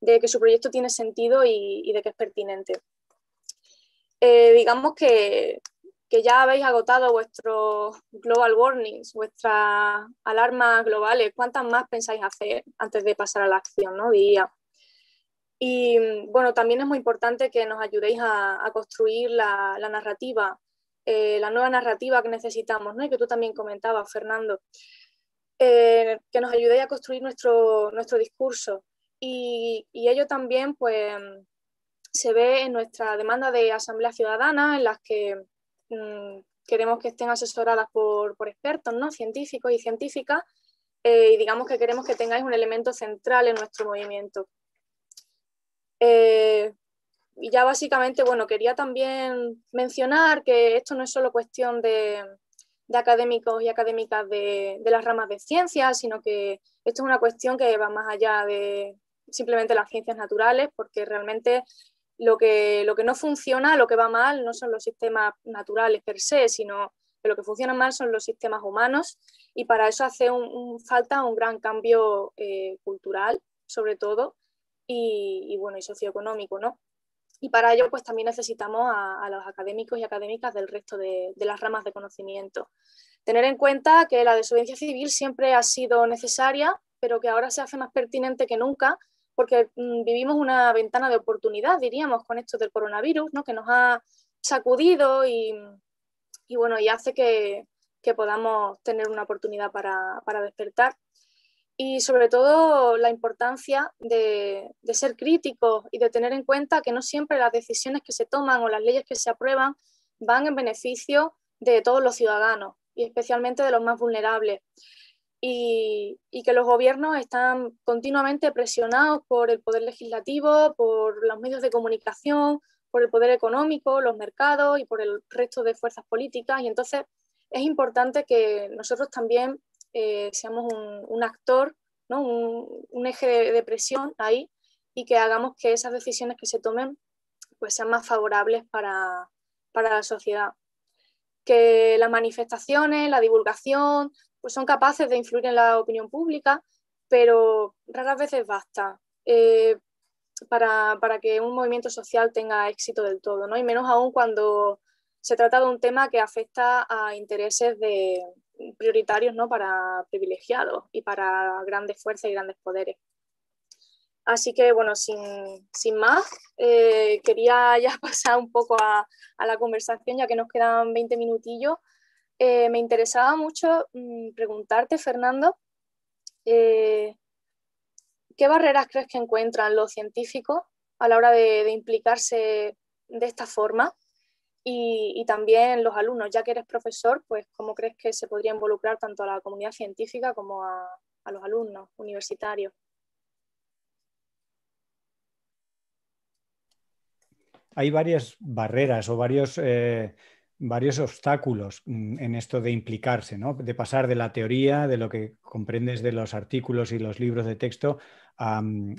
de que su proyecto tiene sentido y de que es pertinente. Eh, digamos que, que, ya habéis agotado vuestros global warnings, vuestras alarmas globales, ¿cuántas más pensáis hacer antes de pasar a la acción, no? Diría. Y mm, bueno, también es muy importante que nos ayudéis a, construir la, la narrativa, eh, la nueva narrativa que necesitamos, ¿no? Y que tú también comentabas, Fernando. Eh, que nos ayudéis a construir nuestro, nuestro discurso. Y, y ello también, pues, se ve en nuestra demanda de asamblea ciudadana, en las que mm, queremos que estén asesoradas por, expertos, ¿no? científicos y científicas, eh, y digamos que queremos que tengáis un elemento central en nuestro movimiento. Eh, y ya básicamente, bueno, quería también mencionar que esto no es solo cuestión de, académicos y académicas de, las ramas de ciencias, sino que esto es una cuestión que va más allá de simplemente las ciencias naturales, porque realmente lo que, no funciona, lo que va mal, no son los sistemas naturales per se, sino que lo que funciona mal son los sistemas humanos y para eso hace falta un gran cambio eh, cultural, sobre todo, y, bueno, y socioeconómico, ¿no? Y para ello, pues también necesitamos a, los académicos y académicas del resto de, de, las ramas de conocimiento. Tener en cuenta que la desobediencia civil siempre ha sido necesaria, pero que ahora se hace más pertinente que nunca porque mm, vivimos una ventana de oportunidad, diríamos, con esto del coronavirus, que nos ha sacudido y, bueno, y hace que, podamos tener una oportunidad para, despertar. Y sobre todo la importancia de, de ser críticos y de tener en cuenta que no siempre las decisiones que se toman o las leyes que se aprueban van en beneficio de todos los ciudadanos y especialmente de los más vulnerables y, que los gobiernos están continuamente presionados por el poder legislativo, por los medios de comunicación, por el poder económico, los mercados y por el resto de fuerzas políticas. Y entonces es importante que nosotros también eh, seamos un, actor, ¿no? un, eje de, presión ahí y que hagamos que esas decisiones que se tomen pues sean más favorables para, para la sociedad que las manifestaciones, la divulgación, pues son capaces de influir en la opinión pública, pero raras veces basta eh, para, que un movimiento social tenga éxito del todo, ¿no? Y menos aún cuando se trata de un tema que afecta a intereses prioritarios ¿no? para privilegiados y para grandes fuerzas y grandes poderes. Así que, bueno, sin, más, eh, quería ya pasar un poco a, a, la conversación, ya que nos quedan 20 minutillos, eh, me interesaba mucho mm, preguntarte, Fernando, eh, ¿qué barreras crees que encuentran los científicos a la hora de, implicarse de esta forma? Y, también los alumnos, ya que eres profesor, pues ¿cómo crees que se podría involucrar tanto a la comunidad científica como a, los alumnos universitarios? Hay varias barreras o varios... Eh, varios obstáculos mm, en esto de implicarse, de pasar de la teoría, de lo que comprendes de los artículos y los libros de texto, a, mm,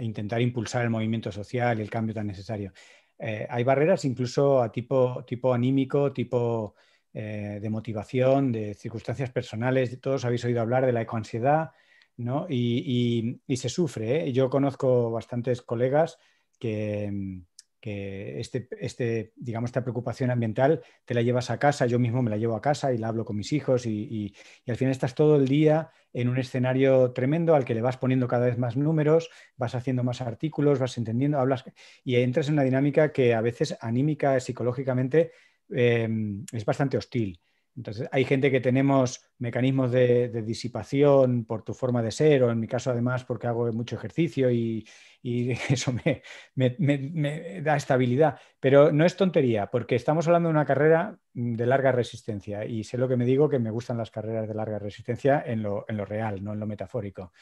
intentar impulsar el movimiento social y el cambio tan necesario. Eh, hay barreras incluso a tipo, tipo anímico, tipo eh, de motivación, de circunstancias personales. Todos habéis oído hablar de la ecoansiedad, ¿no? Y, se sufre. ¿eh? Yo conozco bastantes colegas que, mm, que este, este, digamos, esta preocupación ambiental te la llevas a casa, yo mismo me la llevo a casa y la hablo con mis hijos y, y, al final estás todo el día en un escenario tremendo al que le vas poniendo cada vez más números, vas haciendo más artículos, vas entendiendo, hablas y entras en una dinámica que a veces anímica, psicológicamente, em, es bastante hostil. Entonces, hay gente que tenemos mecanismos de, disipación por tu forma de ser, o en mi caso, además, porque hago mucho ejercicio y, eso me, da estabilidad. Pero no es tontería, porque estamos hablando de una carrera de larga resistencia, y sé lo que me digo, que me gustan las carreras de larga resistencia en lo, real, no en lo metafórico.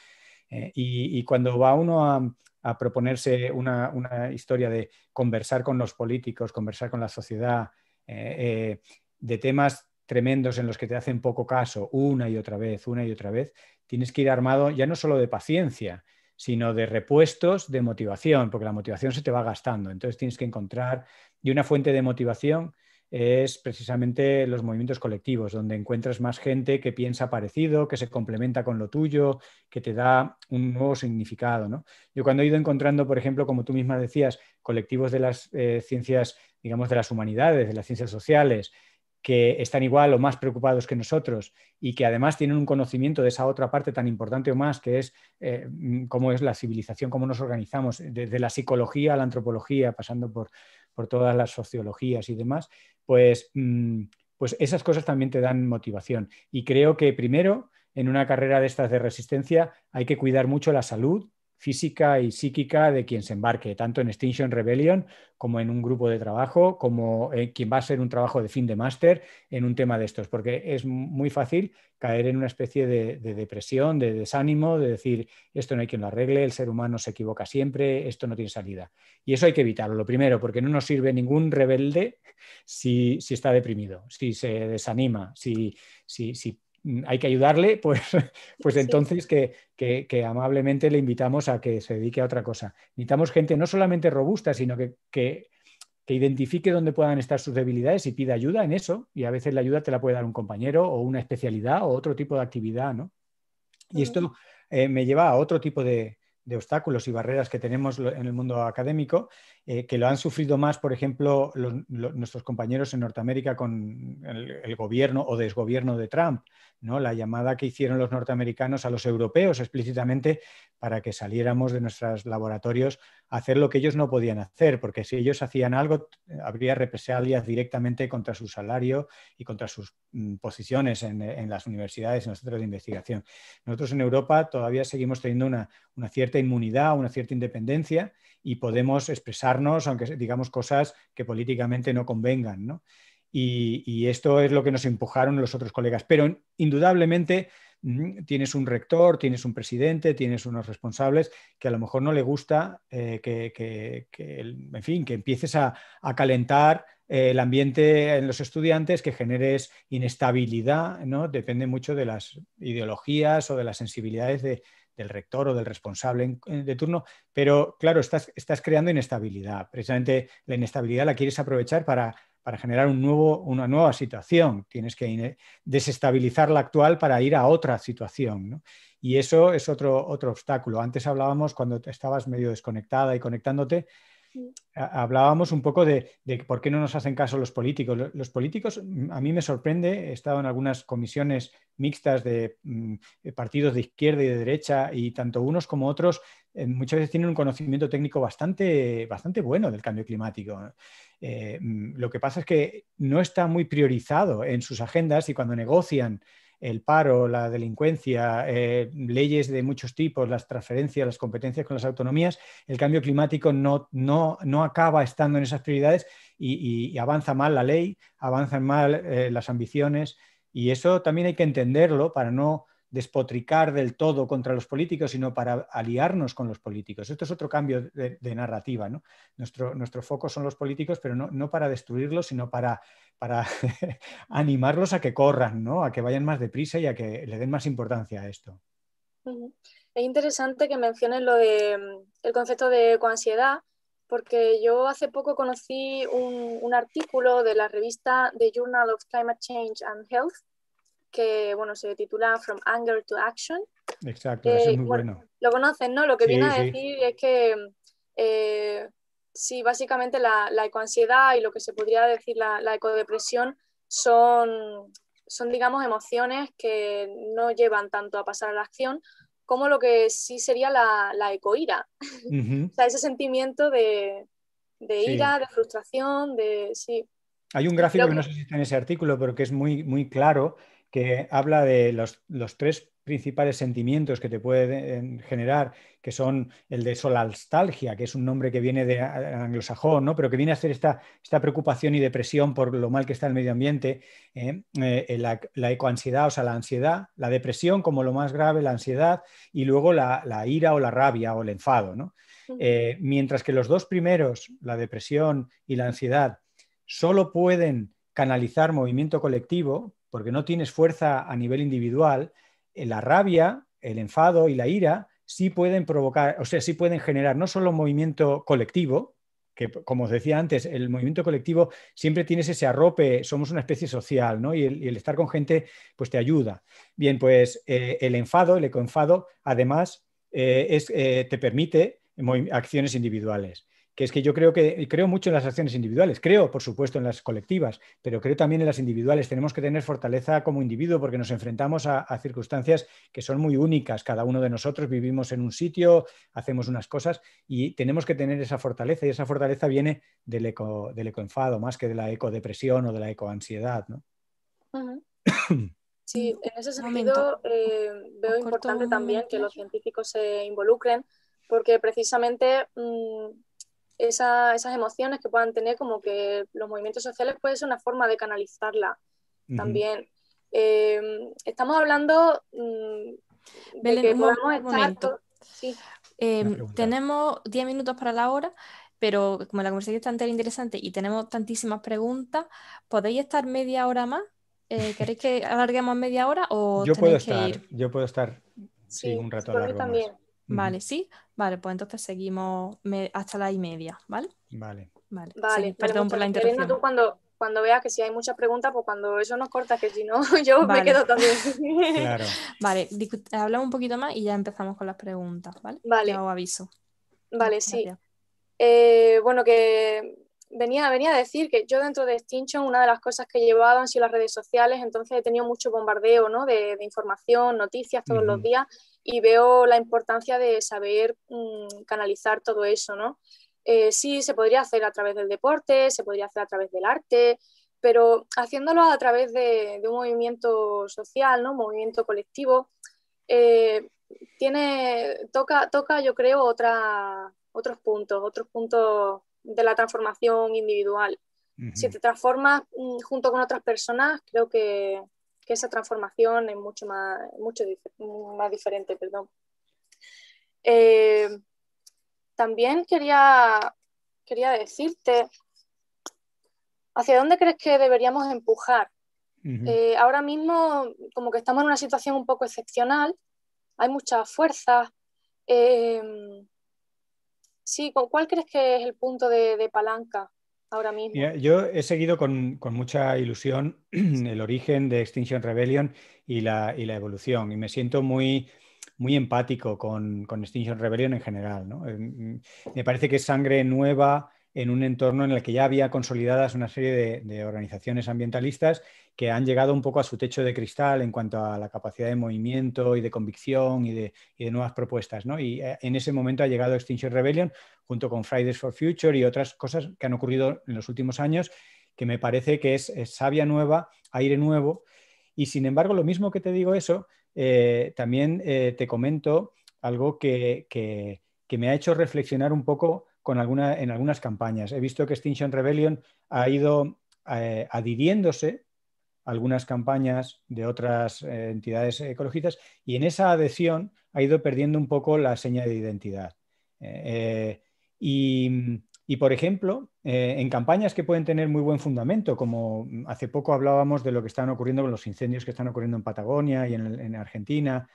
Eh, y, cuando va uno a, a proponerse una, historia de conversar con los políticos, conversar con la sociedad, eh, eh, de temas tremendos en los que te hacen poco caso una y otra vez, una y otra vez, tienes que ir armado ya no solo de paciencia, sino de repuestos de motivación, porque la motivación se te va gastando. Entonces tienes que encontrar, y una fuente de motivación es precisamente los movimientos colectivos, donde encuentras más gente que piensa parecido, que se complementa con lo tuyo, que te da un nuevo significado. ¿no? Yo cuando he ido encontrando, por ejemplo, como tú misma decías, colectivos de las eh, ciencias, digamos, de las humanidades, de las ciencias sociales, que están igual o más preocupados que nosotros y que además tienen un conocimiento de esa otra parte tan importante o más, que es eh, mm, cómo es la civilización, cómo nos organizamos, desde la psicología a la antropología, pasando por, por todas las sociologías y demás, pues, mm, pues esas cosas también te dan motivación. Y creo que primero, en una carrera de estas de resistencia, hay que cuidar mucho la salud física y psíquica de quien se embarque, tanto en Extinction Rebellion como en un grupo de trabajo, como quien va a ser un trabajo de fin de máster en un tema de estos, porque es muy fácil caer en una especie de, depresión, de desánimo, de decir, esto no hay quien lo arregle, el ser humano se equivoca siempre, esto no tiene salida. Y eso hay que evitarlo, lo primero, porque no nos sirve ningún rebelde si, si está deprimido, si se desanima, si, si, si hay que ayudarle, pues, pues entonces que, amablemente le invitamos a que se dedique a otra cosa. Necesitamos gente no solamente robusta, sino que, identifique dónde puedan estar sus debilidades y pida ayuda en eso. Y a veces la ayuda te la puede dar un compañero o una especialidad o otro tipo de actividad, ¿no? Y esto eh, me lleva a otro tipo de obstáculos y barreras que tenemos en el mundo académico eh, que lo han sufrido más, por ejemplo, nuestros compañeros en Norteamérica con el, gobierno o desgobierno de Trump, ¿no? la llamada que hicieron los norteamericanos a los europeos explícitamente para que saliéramos de nuestros laboratorios a hacer lo que ellos no podían hacer, porque si ellos hacían algo, habría represalias directamente contra su salario y contra sus mm, posiciones en, las universidades, en los centros de investigación. Nosotros en Europa todavía seguimos teniendo una cierta inmunidad, una cierta independencia y podemos expresarnos, aunque digamos cosas que políticamente no convengan. Y, esto es lo que nos empujaron los otros colegas. Pero indudablemente mm, tienes un rector, tienes un presidente, tienes unos responsables que a lo mejor no le gusta eh, que, en fin, que empieces a, a calentar eh, el ambiente en los estudiantes, que generes inestabilidad, ¿no? Depende mucho de las ideologías o de las sensibilidades de, del rector o del responsable eh, de turno, pero claro, estás, creando inestabilidad. Precisamente la inestabilidad la quieres aprovechar para, para generar un nuevo, una nueva situación. Tienes que desestabilizar la actual para ir a otra situación. Y eso es otro, otro obstáculo. Antes hablábamos cuando estabas medio desconectada y conectándote Hablábamos un poco de, por qué no nos hacen caso los políticos. Los políticos, mm, a mí me sorprende, he estado en algunas comisiones mixtas de, mm, partidos de izquierda y de derecha y tanto unos como otros eh, muchas veces tienen un conocimiento técnico bastante, bastante bueno del cambio climático. Eh, mm, lo que pasa es que no está muy priorizado en sus agendas y cuando negocian el paro, la delincuencia, eh, leyes de muchos tipos, las transferencias, las competencias con las autonomías, el cambio climático no, acaba estando en esas prioridades y, avanza mal la ley, avanzan mal eh, las ambiciones y eso también hay que entenderlo para no despotricar del todo contra los políticos, sino para aliarnos con los políticos. Esto es otro cambio de, narrativa. Nuestro, foco son los políticos, pero no, para destruirlos, sino para, para animarlos a que corran, a que vayan más deprisa y a que le den más importancia a esto. Es interesante que menciones lo de, mm, el concepto de coansiedad porque yo hace poco conocí un artículo de la revista The Journal of Climate Change and Health, que bueno, se titula From Anger to Action. Exacto, eso eh, es muy bueno, Lo conocen, ¿no? Lo que viene a decir es que eh, sí, básicamente la, la, ecoansiedad y lo que se podría decir la, la ecodepresión son, son, digamos, emociones que no llevan tanto a pasar a la acción como lo que sí sería la, la ecoira. o sea, ese sentimiento de, ira, de frustración, de sí. Hay un gráfico que, no sé si en ese artículo, pero que es muy, muy claro que habla de los, tres principales sentimientos que te pueden generar, que son el de solastalgia, que es un nombre que viene de anglosajón, pero que viene a ser esta, esta preocupación y depresión por lo mal que está el medio ambiente, ¿eh? Eh, eh, la, ecoansiedad, o sea, la ansiedad, la depresión como lo más grave, la ansiedad, y luego la, ira o la rabia o el enfado. mientras que los dos primeros, la depresión y la ansiedad, solo pueden canalizar movimiento colectivo, porque no tienes fuerza a nivel individual, eh, la rabia, el enfado y la ira sí pueden provocar, o sea, sí pueden generar no solo un movimiento colectivo, que como os decía antes, el movimiento colectivo siempre tienes ese arrope, somos una especie social, ¿no? Y el, estar con gente, pues te ayuda. Bien, pues eh, el enfado, el ecoenfado, además, eh, te permite acciones individuales que es que yo creo que creo mucho en las acciones individuales, creo, por supuesto, en las colectivas, pero creo también en las individuales. Tenemos que tener fortaleza como individuo porque nos enfrentamos a, circunstancias que son muy únicas. Cada uno de nosotros vivimos en un sitio, hacemos unas cosas y tenemos que tener esa fortaleza y esa fortaleza viene del, eco, del ecoenfado más que de la ecodepresión o de la ecoansiedad. ¿no? Sí, en ese sentido eh, veo importante también que los científicos se involucren porque precisamente... Mm, esas emociones que puedan tener, como que los movimientos sociales puede ser una forma de canalizarla también. Eh, estamos hablando mm, de que eh, tenemos 10 minutos para la hora pero como la conversación está tan interesante y tenemos tantísimas preguntas, ¿podéis estar media hora más? Eh, ¿Queréis que alarguemos media hora o yo puedo estar, Yo puedo estar, sí, un rato Más. Vale, sí. Vale, pues entonces seguimos hasta la y media, ¿vale? Vale. Vale, perdón por la interrupción. cuando, cuando veas que si hay muchas preguntas, pues cuando eso nos corta, que si no, yo me quedo también. claro. Vale, hablamos un poquito más y ya empezamos con las preguntas, ¿vale? Vale. aviso. Vale, sí. Eh, bueno, que venía, venía a decir que yo dentro de Extinction una de las cosas que he llevado han sido las redes sociales, entonces he tenido mucho bombardeo ¿no? de, información, noticias todos los días y veo la importancia de saber mm, canalizar todo eso, ¿no? Eh, sí, se podría hacer a través del deporte, se podría hacer a través del arte, pero haciéndolo a través de, un movimiento social, ¿no? Un movimiento colectivo, eh, tiene, toca, toca, yo creo, otros puntos, otros puntos de la transformación individual. Si te transformas mm, junto con otras personas, creo que, que esa transformación es mucho más, mucho más diferente. Perdón. Eh, también quería, quería decirte, ¿hacia dónde crees que deberíamos empujar? Eh, ahora mismo, como que estamos en una situación un poco excepcional, hay muchas fuerzas. Eh, sí, ¿cuál crees que es el punto de palanca yo he seguido con, mucha ilusión el origen de Extinction Rebellion y la, evolución, y me siento muy, empático con, Extinction Rebellion en general. Em, me parece que es sangre nueva en un entorno en el que ya había consolidadas una serie de, de organizaciones ambientalistas que han llegado un poco a su techo de cristal en cuanto a la capacidad de movimiento y de convicción y de, nuevas propuestas. ¿no? Y eh, en ese momento ha llegado Extinction Rebellion junto con Fridays for Future y otras cosas que han ocurrido en los últimos años que me parece que es, sabia savia nueva, aire nuevo. Y sin embargo, lo mismo que te digo eso, eh, también eh, te comento algo que, me ha hecho reflexionar un poco con alguna, en algunas campañas. He visto que Extinction Rebellion ha ido adhiriéndose algunas campañas de otras eh, entidades ecologistas y en esa adhesión ha ido perdiendo un poco la seña de identidad. Eh, y, por ejemplo, eh, en campañas que pueden tener muy buen fundamento, como hace poco hablábamos de lo que están ocurriendo con los incendios que están ocurriendo en Patagonia y en, Argentina,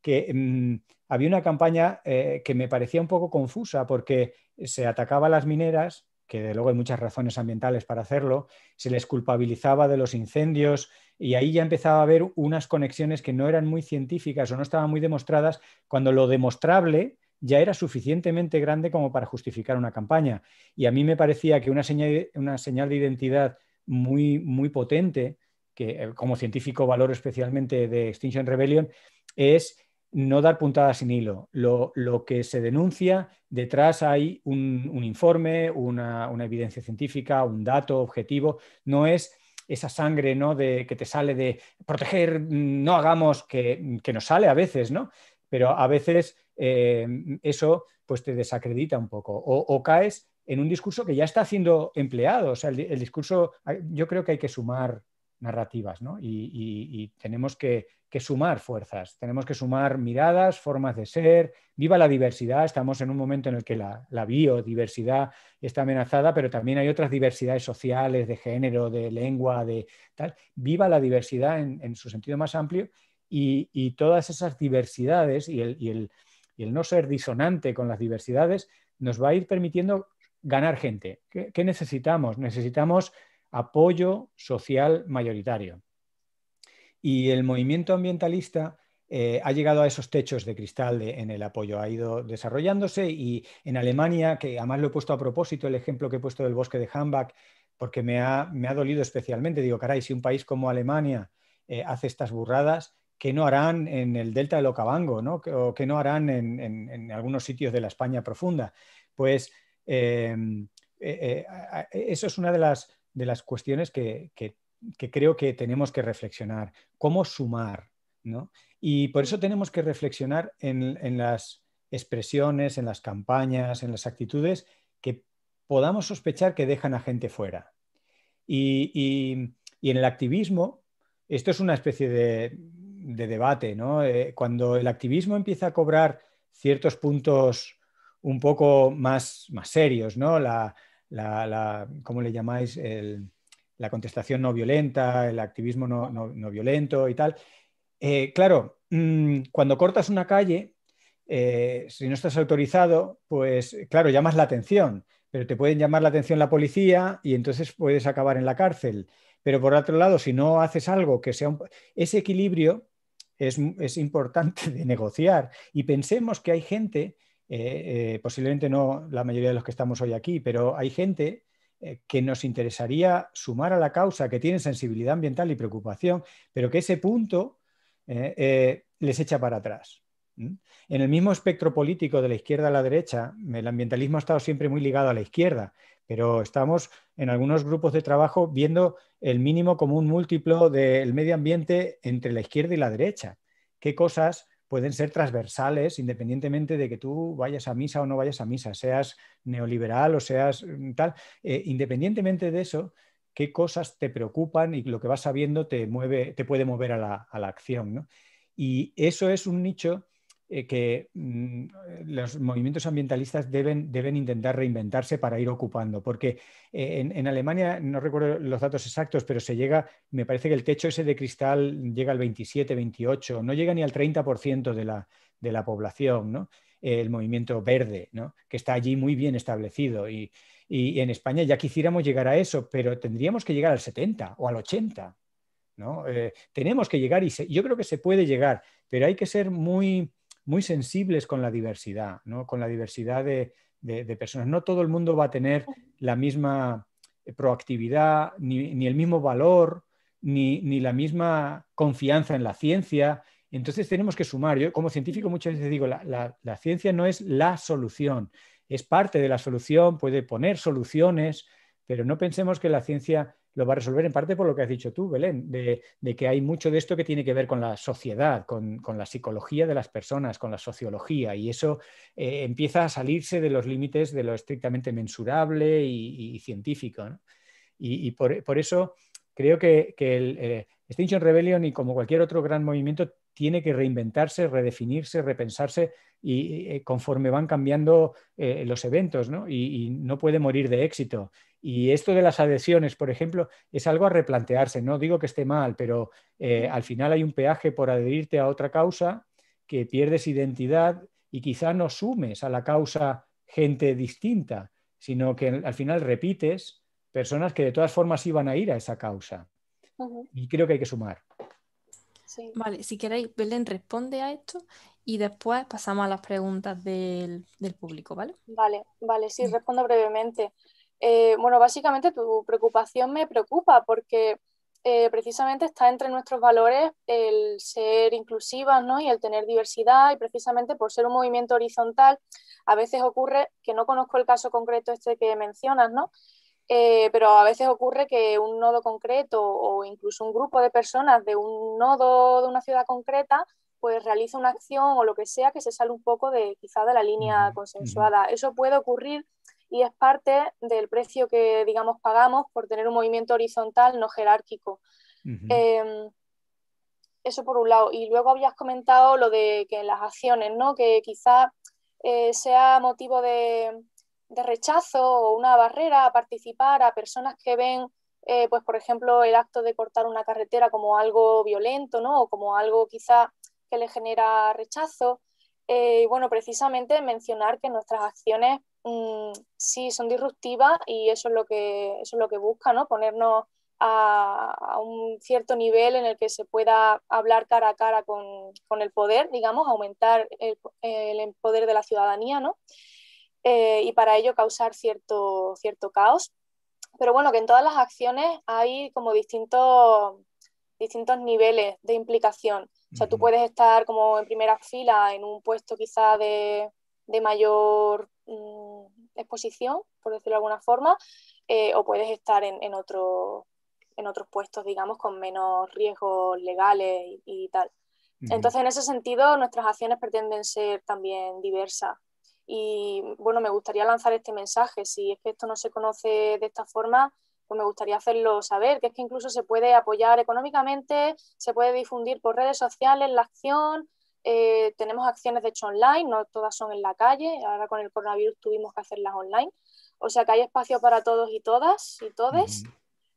que mm, había una campaña que me parecía un poco confusa porque se atacaba a las mineras que de luego hay muchas razones ambientales para hacerlo, se les culpabilizaba de los incendios y ahí ya empezaba a haber unas conexiones que no eran muy científicas o no estaban muy demostradas, cuando lo demostrable ya era suficientemente grande como para justificar una campaña. Y a mí me parecía que una señal, una señal de identidad muy, muy potente, que eh, como científico valoro especialmente de Extinction Rebellion, es no dar puntadas sin hilo. Lo, que se denuncia, detrás hay un, informe, una, evidencia científica, un dato objetivo. No es esa sangre ¿no? de, que te sale de proteger, mm, no hagamos, que, que nos sale a veces, ¿no? Pero a veces eh, eso pues te desacredita un poco o, caes en un discurso que ya está siendo empleado. O sea, el, discurso, yo creo que hay que sumar narrativas, ¿no? y tenemos que que sumar fuerzas, tenemos que sumar miradas, formas de ser, viva la diversidad, estamos en un momento en el que la, biodiversidad está amenazada, pero también hay otras diversidades sociales, de género, de lengua, de tal, viva la diversidad en, su sentido más amplio y, todas esas diversidades y el, no ser disonante con las diversidades nos va a ir permitiendo ganar gente. ¿Qué, ¿Qué, necesitamos? Necesitamos apoyo social mayoritario. Y el movimiento ambientalista eh, ha llegado a esos techos de cristal en el apoyo, ha ido desarrollándose y en Alemania, que además lo he puesto a propósito, el ejemplo que he puesto del bosque de Hambach, porque me ha, dolido especialmente, digo, caray, si un país como Alemania eh, hace estas burradas, ¿qué no harán en el delta del Ocabango? ¿no? o qué no harán en, algunos sitios de la España profunda? Pues eh, eso es una de las, de las cuestiones que que creo que tenemos que reflexionar, cómo sumar, ¿no? Y por eso tenemos que reflexionar en, las expresiones, en las campañas, en las actitudes que podamos sospechar que dejan a gente fuera. Y, en el activismo, esto es una especie de, debate, ¿no? Eh, cuando el activismo empieza a cobrar ciertos puntos un poco más, más serios, ¿no? La, ¿Cómo le llamáis? El, la contestación no violenta, el activismo no, violento y tal. Eh, claro, mm, cuando cortas una calle, eh, si no estás autorizado, pues claro, llamas la atención, pero te pueden llamar la atención la policía y entonces puedes acabar en la cárcel. Pero por otro lado, si no haces algo que sea un... Ese equilibrio es, importante de negociar. Y pensemos que hay gente, eh, posiblemente no la mayoría de los que estamos hoy aquí, pero hay gente eh, que nos interesaría sumar a la causa, que tienen sensibilidad ambiental y preocupación, pero que ese punto eh, eh, les echa para atrás. En el mismo espectro político de la izquierda a la derecha, el ambientalismo ha estado siempre muy ligado a la izquierda, pero estamos en algunos grupos de trabajo viendo el mínimo común múltiplo del medio ambiente entre la izquierda y la derecha. ¿Qué cosas pueden ser transversales independientemente de que tú vayas a misa o no vayas a misa, seas neoliberal o seas mm, tal. Eh, independientemente de eso, qué cosas te preocupan y lo que vas sabiendo te, mueve, te puede mover a la, acción. Y eso es un nicho eh, que mm, eh, los movimientos ambientalistas deben, deben, intentar reinventarse para ir ocupando, porque eh, en, Alemania, no recuerdo los datos exactos, pero se llega, me parece que el techo ese de cristal llega al 27, 28, no llega ni al 30% de la, de la población, ¿no? el movimiento verde, ¿no? que está allí muy bien establecido. Y, en España ya quisiéramos llegar a eso, pero tendríamos que llegar al 70 o al 80. ¿no? tenemos que llegar y yo creo que se puede llegar, pero hay que ser muy, muy sensibles con la diversidad, ¿no? con la diversidad de, personas. No todo el mundo va a tener la misma eh, proactividad, ni, el mismo valor, ni, la misma confianza en la ciencia. Entonces tenemos que sumar. Yo como científico muchas veces digo, la ciencia no es la solución, es parte de la solución, puede poner soluciones, pero no pensemos que la ciencia lo va a resolver en parte por lo que has dicho tú, Belén, de, que hay mucho de esto que tiene que ver con la sociedad, con, la psicología de las personas, con la sociología, y eso eh, empieza a salirse de los límites de lo estrictamente mensurable y, científico. Y, por, eso creo que, que el eh, Extinction Rebellion y como cualquier otro gran movimiento tiene que reinventarse, redefinirse, repensarse y eh, conforme van cambiando los eventos, y, no puede morir de éxito. Y esto de las adhesiones, por ejemplo, es algo a replantearse. No digo que esté mal, pero eh, al final hay un peaje por adherirte a otra causa que pierdes identidad y quizá no sumes a la causa gente distinta, sino que al final repites personas que de todas formas iban a ir a esa causa. Y creo que hay que sumar. Sí. Vale, si queréis, Belén responde a esto y después pasamos a las preguntas del, del público, ¿vale? Vale, vale, sí, respondo brevemente. Eh, bueno, básicamente tu preocupación me preocupa porque eh, precisamente está entre nuestros valores el ser inclusivas ¿no? y el tener diversidad y precisamente por ser un movimiento horizontal a veces ocurre que no conozco el caso concreto este que mencionas, ¿no? Eh, pero a veces ocurre que un nodo concreto o incluso un grupo de personas de un nodo de una ciudad concreta pues realiza una acción o lo que sea que se sale un poco de quizá de la línea consensuada. Eso puede ocurrir y es parte del precio que, digamos, pagamos por tener un movimiento horizontal no jerárquico. Em, eso por un lado. Y luego habías comentado lo de que las acciones, ¿no? Que quizá eh, sea motivo de, rechazo o una barrera a participar a personas que ven, eh, pues, por ejemplo, el acto de cortar una carretera como algo violento, ¿no? O como algo quizá que le genera rechazo. Eh, y bueno, precisamente mencionar que nuestras acciones Mm, sí son disruptivas y eso es lo que, eso es lo que busca, ¿no? ponernos a, un cierto nivel en el que se pueda hablar cara a cara con, el poder, digamos, aumentar el, el, em, poder de la ciudadanía ¿no? Eh, y para ello causar cierto, cierto caos. Pero bueno, que en todas las acciones hay como distintos distintos niveles de implicación. O sea, tú puedes estar como en primera fila en un puesto quizá de, de mayor mm, exposición, por decirlo de alguna forma, eh, o puedes estar en, en, otros puestos, digamos, con menos riesgos legales y, y tal. Entonces, en ese sentido, nuestras acciones pretenden ser también diversas. Y bueno, me gustaría lanzar este mensaje. Si es que esto no se conoce de esta forma, pues me gustaría hacerlo saber, que es que incluso se puede apoyar económicamente, se puede difundir por redes sociales la acción, eh, tenemos acciones de hecho online, no todas son en la calle, ahora con el coronavirus tuvimos que hacerlas online, o sea que hay espacio para todos y todas y todes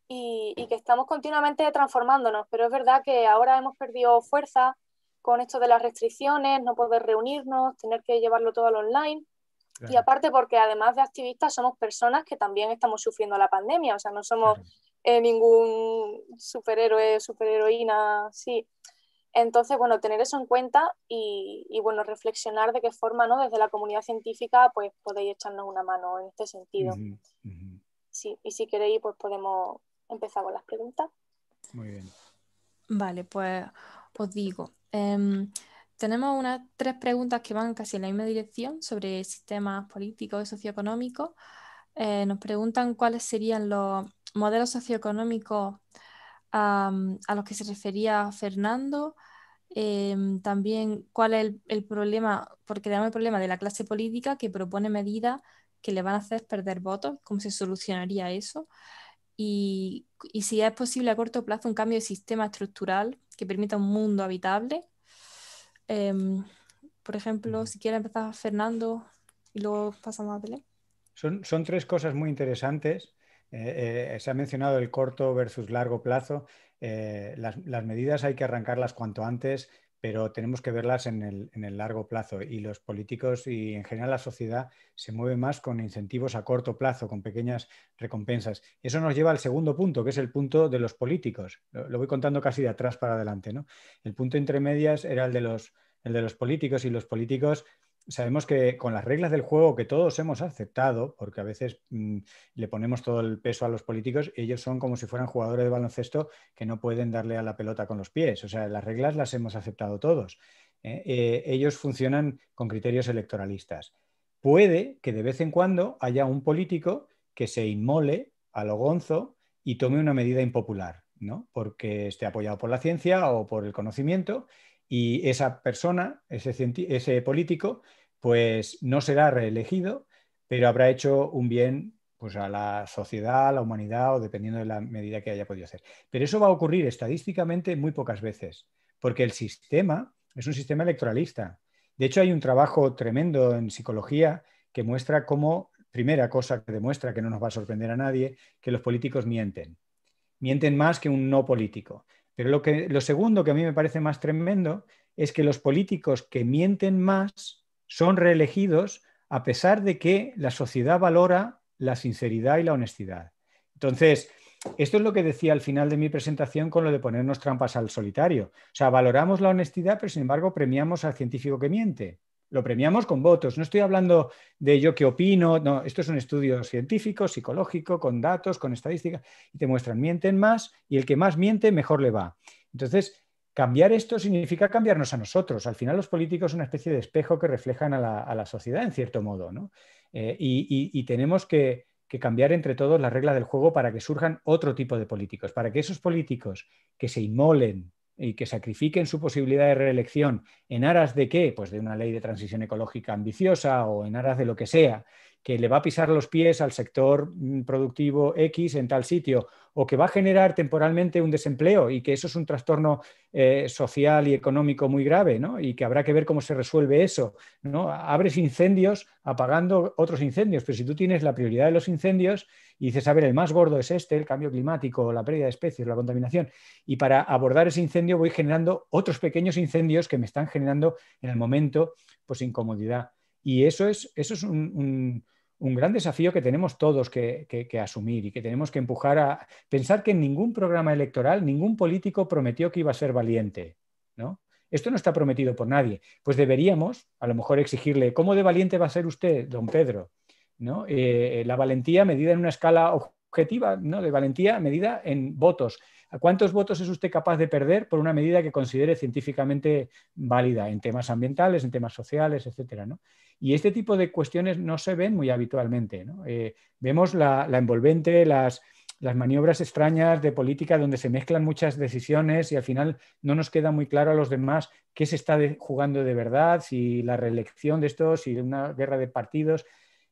y, que estamos continuamente transformándonos, pero es verdad que ahora hemos perdido fuerza con esto de las restricciones, no poder reunirnos, tener que llevarlo todo al online. Y aparte porque además de activistas somos personas que también estamos sufriendo la pandemia, o sea, no somos eh, ningún superhéroe, superheroína, sí. Entonces, bueno, tener eso en cuenta y, bueno, reflexionar de qué forma, ¿no? Desde la comunidad científica, pues podéis echarnos una mano en este sentido. y si queréis, pues podemos empezar con las preguntas. Muy bien. Vale, pues os digo, em, tenemos unas tres preguntas que van casi en la misma dirección sobre sistemas políticos y socioeconómicos. Eh, nos preguntan cuáles serían los modelos socioeconómicos a los que se refería Fernando, em, también cuál es el, problema, porque tenemos el problema de la clase política que propone medidas que le van a hacer perder votos, cómo se solucionaría eso, y, si es posible a corto plazo un cambio de sistema estructural que permita un mundo habitable. Em, por ejemplo, si quieres empezar Fernando y luego pasamos a Belén. son, tres cosas muy interesantes eh, eh, se ha mencionado el corto versus largo plazo. Eh, las, medidas hay que arrancarlas cuanto antes, pero tenemos que verlas en el, largo plazo. Y los políticos y en general la sociedad se mueve más con incentivos a corto plazo, con pequeñas recompensas. eso nos lleva al segundo punto, que es el punto de los políticos. Lo, voy contando casi de atrás para adelante. ¿no? El punto entre medias era el de el de los políticos y los políticos sabemos que con las reglas del juego que todos hemos aceptado, porque a veces mm, le ponemos todo el peso a los políticos, ellos son como si fueran jugadores de baloncesto que no pueden darle a la pelota con los pies. O sea, las reglas las hemos aceptado todos. ¿eh? Eh, ellos funcionan con criterios electoralistas. Puede que de vez en cuando haya un político que se inmole a lo gonzo y tome una medida impopular, ¿no? Porque esté apoyado por la ciencia o por el conocimiento y esa persona, ese, político, pues no será reelegido, pero habrá hecho un bien pues, a la sociedad, a la humanidad o dependiendo de la medida que haya podido hacer. Pero eso va a ocurrir estadísticamente muy pocas veces, porque el sistema es un sistema electoralista. De hecho, hay un trabajo tremendo en psicología que muestra cómo, primera cosa que demuestra que no nos va a sorprender a nadie, que los políticos mienten. Mienten más que un no político. Pero lo, que, lo segundo que a mí me parece más tremendo es que los políticos que mienten más son reelegidos a pesar de que la sociedad valora la sinceridad y la honestidad. Entonces, esto es lo que decía al final de mi presentación con lo de ponernos trampas al solitario. O sea, valoramos la honestidad, pero sin embargo premiamos al científico que miente lo premiamos con votos. No estoy hablando de yo qué opino, no, esto es un estudio científico, psicológico, con datos, con estadísticas, y te muestran, mienten más y el que más miente, mejor le va. Entonces, cambiar esto significa cambiarnos a nosotros. Al final los políticos son una especie de espejo que reflejan a la, sociedad, en cierto modo, ¿no? Eh, y, tenemos que, que cambiar entre todos las reglas del juego para que surjan otro tipo de políticos, para que esos políticos que se inmolen, y que sacrifiquen su posibilidad de reelección en aras de qué? Pues de una ley de transición ecológica ambiciosa o en aras de lo que sea, que le va a pisar los pies al sector mm, productivo X en tal sitio, o que va a generar temporalmente un desempleo y que eso es un trastorno eh, social y económico muy grave, Y que habrá que ver cómo se resuelve eso, ¿no? Abres incendios apagando otros incendios, pero si tú tienes la prioridad de los incendios y dices, a ver, el más gordo es este, el cambio climático, la pérdida de especies, la contaminación, y para abordar ese incendio voy generando otros pequeños incendios que me están generando en el momento, pues incomodidad. Y eso es, eso es un, gran desafío que tenemos todos que, asumir y que tenemos que empujar a pensar que en ningún programa electoral ningún político prometió que iba a ser valiente. ¿no? Esto no está prometido por nadie. Pues deberíamos, a lo mejor, exigirle, ¿cómo de valiente va a ser usted, don Pedro? ¿No? Eh, eh, la valentía medida en una escala objetiva, ¿no? de valentía medida en votos cuántos votos es usted capaz de perder por una medida que considere científicamente válida en temas ambientales, en temas sociales, etcétera? Y este tipo de cuestiones no se ven muy habitualmente. Eh, vemos la, envolvente, las, maniobras extrañas de política donde se mezclan muchas decisiones y al final no nos queda muy claro a los demás qué se está jugando de verdad, si la reelección de estos, si una guerra de partidos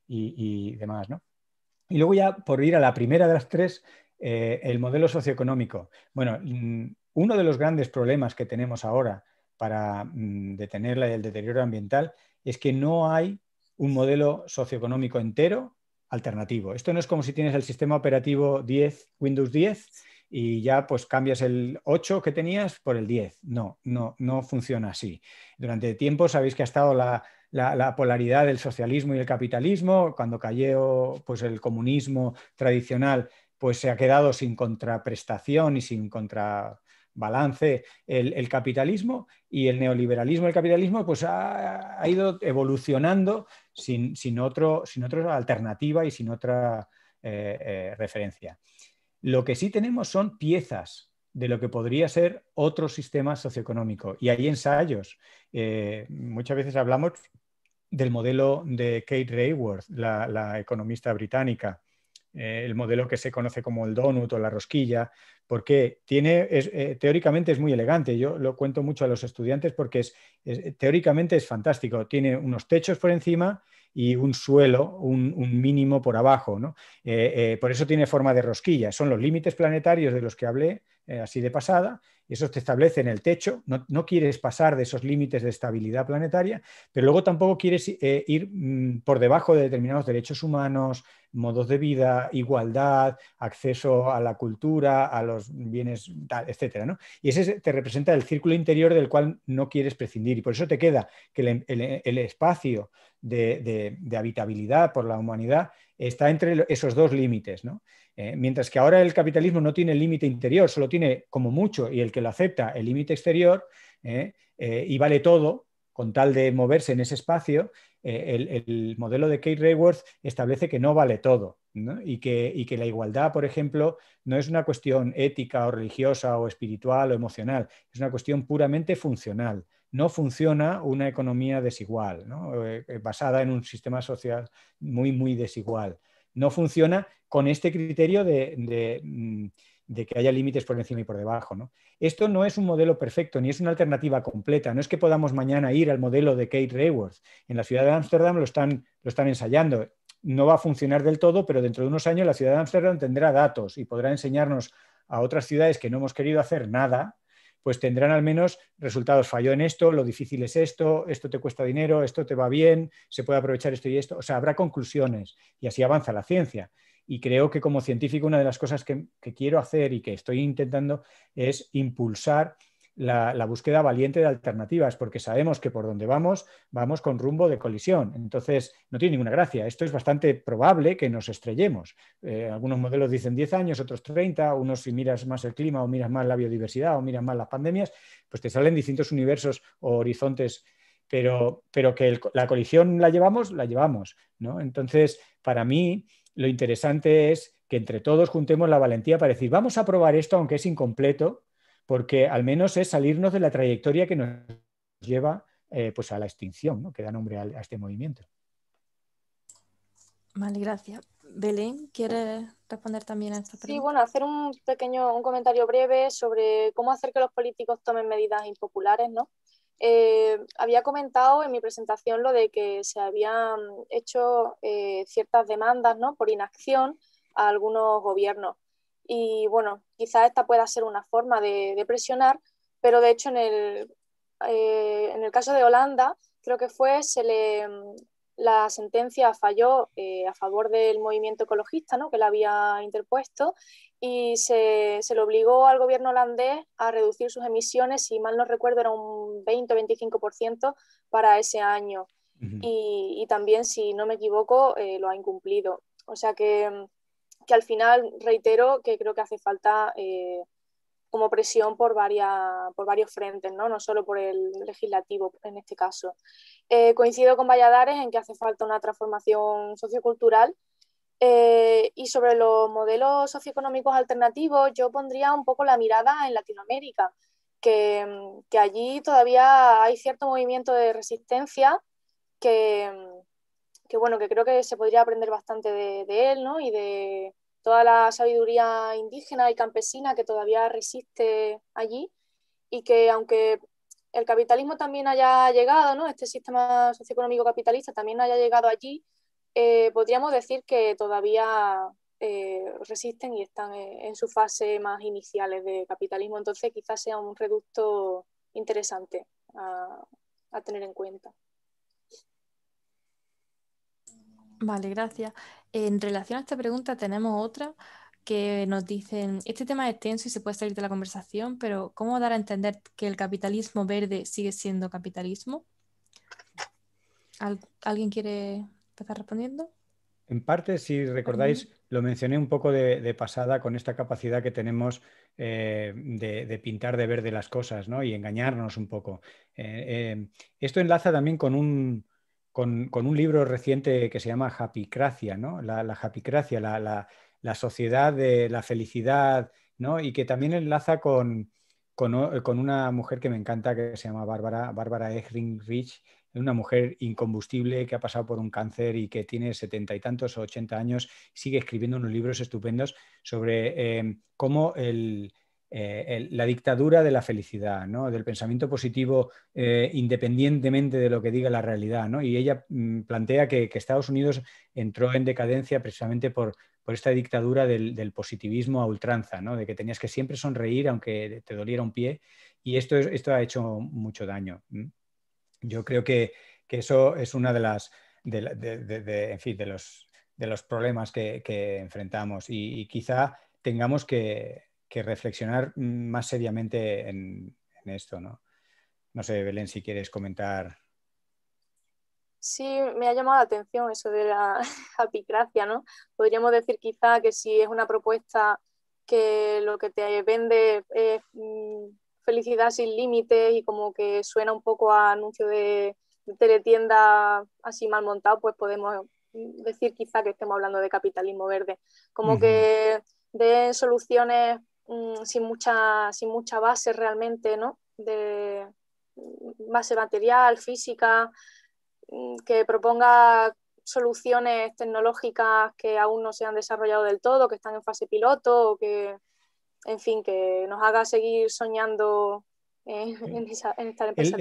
y, demás. Y luego ya por ir a la primera de las tres, eh, el modelo socioeconómico. Bueno, mm, uno de los grandes problemas que tenemos ahora para mm, detener el deterioro ambiental es que no hay un modelo socioeconómico entero alternativo. Esto no es como si tienes el sistema operativo 10, Windows 10, y ya pues cambias el 8 que tenías por el 10. No, no, no funciona así. Durante tiempo sabéis que ha estado la, la, polaridad del socialismo y el capitalismo, cuando cayó pues el comunismo tradicional pues se ha quedado sin contraprestación y sin contrabalance el, capitalismo y el neoliberalismo, el capitalismo, pues ha, ido evolucionando sin, otro, sin otra alternativa y sin otra eh, eh, referencia. Lo que sí tenemos son piezas de lo que podría ser otro sistema socioeconómico. Y hay ensayos. Eh, muchas veces hablamos del modelo de Kate Rayworth, la economista británica, eh, el modelo que se conoce como el donut o la rosquilla, porque tiene, eh, teóricamente es muy elegante. Yo lo cuento mucho a los estudiantes porque es, teóricamente es fantástico. Tiene unos techos por encima y un suelo, un, mínimo por abajo. ¿no? Eh, por eso tiene forma de rosquilla. Son los límites planetarios de los que hablé así de pasada eso te establece en el techo, no, quieres pasar de esos límites de estabilidad planetaria, pero luego tampoco quieres eh, ir mm, por debajo de determinados derechos humanos, modos de vida, igualdad, acceso a la cultura, a los bienes, etcétera, ¿no? Y ese te representa el círculo interior del cual no quieres prescindir. Y por eso te queda que el, espacio de habitabilidad por la humanidad está entre esos dos límites. Eh, mientras que ahora el capitalismo no tiene límite interior, solo tiene como mucho, y el que lo acepta, el límite exterior, eh, eh, y vale todo con tal de moverse en ese espacio, el, modelo de Kate Rayworth establece que no vale todo y, que, la igualdad, por ejemplo, no es una cuestión ética o religiosa o espiritual o emocional, es una cuestión puramente funcional no funciona una economía desigual, eh, eh, basada en un sistema social muy, muy desigual. No funciona con este criterio de, mm, que haya límites por encima y por debajo. Esto no es un modelo perfecto, ni es una alternativa completa. No es que podamos mañana ir al modelo de Kate Raworth. En la ciudad de Ámsterdam lo lo están ensayando. No va a funcionar del todo, pero dentro de unos años la ciudad de Ámsterdam tendrá datos y podrá enseñarnos a otras ciudades que no hemos querido hacer nada, pues tendrán al menos resultados. Falló en esto, lo difícil es esto, esto te cuesta dinero, esto te va bien, se puede aprovechar esto y esto. O sea, habrá conclusiones y así avanza la ciencia. Y creo que como científico una de las cosas que, que quiero hacer y que estoy intentando es impulsar la, búsqueda valiente de alternativas, porque sabemos que por donde vamos, vamos con rumbo de colisión. Entonces, no tiene ninguna gracia. Esto es bastante probable que nos estrellemos. Eh, algunos modelos dicen 10 años, otros 30, unos si miras más el clima o miras más la biodiversidad o miras más las pandemias, pues te salen distintos universos o horizontes pero, pero, que la colisión la llevamos, la llevamos. ¿no? Entonces, para mí, lo interesante es que entre todos juntemos la valentía para decir, vamos a probar esto aunque es incompleto, porque al menos es salirnos de la trayectoria que nos lleva eh, pues a la extinción, que da nombre a, este movimiento. Vale, gracias. Belén, ¿quiere responder también a esta pregunta? Sí, bueno, hacer un pequeño un comentario breve sobre cómo hacer que los políticos tomen medidas impopulares, ¿no? Eh, había comentado en mi presentación lo de que se habían hecho eh, ciertas demandas por inacción a algunos gobiernos. Y bueno, quizás esta pueda ser una forma de, presionar, pero de hecho en el, eh, en el caso de Holanda, creo que fue, se le, mm, la sentencia falló eh, a favor del movimiento ecologista ¿no? que la había interpuesto y se, le obligó al gobierno holandés a reducir sus emisiones, si mal no recuerdo, era un 20 o 25% para ese año. y, también, si no me equivoco, eh, lo ha incumplido. O sea que mm, y al final reitero que creo que hace falta eh, como presión por, varias, por varios frentes, ¿no? no solo por el legislativo en este caso. Eh, coincido con Valladares en que hace falta una transformación sociocultural eh, y sobre los modelos socioeconómicos alternativos yo pondría un poco la mirada en Latinoamérica, que, allí todavía hay cierto movimiento de resistencia que, bueno, que creo que se podría aprender bastante de, él, ¿no? Y de, toda la sabiduría indígena y campesina que todavía resiste allí y que aunque el capitalismo también haya llegado, este sistema socioeconómico capitalista también haya llegado allí, eh, podríamos decir que todavía eh, resisten y están eh, en su fase más iniciales de capitalismo, entonces quizás sea un reducto interesante a, a tener en cuenta. Vale, gracias. En relación a esta pregunta tenemos otra que nos dicen, este tema es tenso y se puede salir de la conversación, pero ¿cómo dar a entender que el capitalismo verde sigue siendo capitalismo? ¿Alguien quiere empezar respondiendo? En parte, si recordáis, lo mencioné un poco de, pasada con esta capacidad que tenemos eh, de, pintar de verde las cosas y engañarnos un poco. Eh, eh, esto enlaza también con un, con, un libro reciente que se llama Happycracia, ¿no? La, Happycracia, la, sociedad de la felicidad, ¿no? Y que también enlaza con, con, una mujer que me encanta, que se llama Bárbara, Bárbara una mujer incombustible que ha pasado por un cáncer y que tiene setenta y tantos o ochenta años, sigue escribiendo unos libros estupendos sobre eh, cómo el, eh, la dictadura de la felicidad, del pensamiento positivo eh, independientemente de lo que diga la realidad. Y ella mm, plantea que, Estados Unidos entró en decadencia precisamente por, por esta dictadura del, positivismo a ultranza, ¿no? de que tenías que siempre sonreír aunque te doliera un pie. Y esto, esto ha hecho mucho daño. Yo creo que, eso es una de las... De, de, en fin, de los, problemas que, enfrentamos y quizá tengamos que, que reflexionar más seriamente en, esto, ¿no? No sé, Belén, si quieres comentar. Sí, me ha llamado la atención eso de la apicracia, ¿no? Podríamos decir quizá que si es una propuesta que lo que te vende es mm, felicidad sin límites y como que suena un poco a anuncio de, teletienda así mal montado, pues podemos mm, decir quizá que estemos hablando de capitalismo verde. Como que den soluciones Mm, sin, mucha, sin mucha base realmente, ¿no? De mm, base material, física, mm, que proponga soluciones tecnológicas que aún no se han desarrollado del todo, que están en fase piloto o que, en fin, que nos haga seguir soñando en, esta empresa.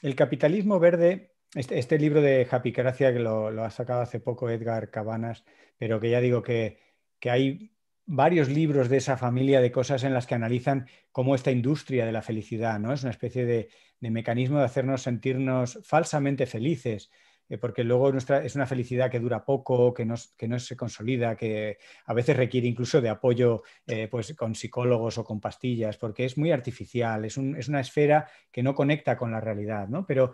El, capitalismo verde, este, este, libro de Happy Gracia que lo, ha sacado hace poco Edgar Cabanas, pero que ya digo que, que hay varios libros de esa familia de cosas en las que analizan cómo esta industria de la felicidad, ¿no? Es una especie de, mecanismo de hacernos sentirnos falsamente felices, eh, porque luego nuestra, es una felicidad que dura poco, que no, se consolida, que a veces requiere incluso de apoyo eh, pues, con psicólogos o con pastillas, porque es muy artificial, es, una esfera que no conecta con la realidad, ¿no? Pero,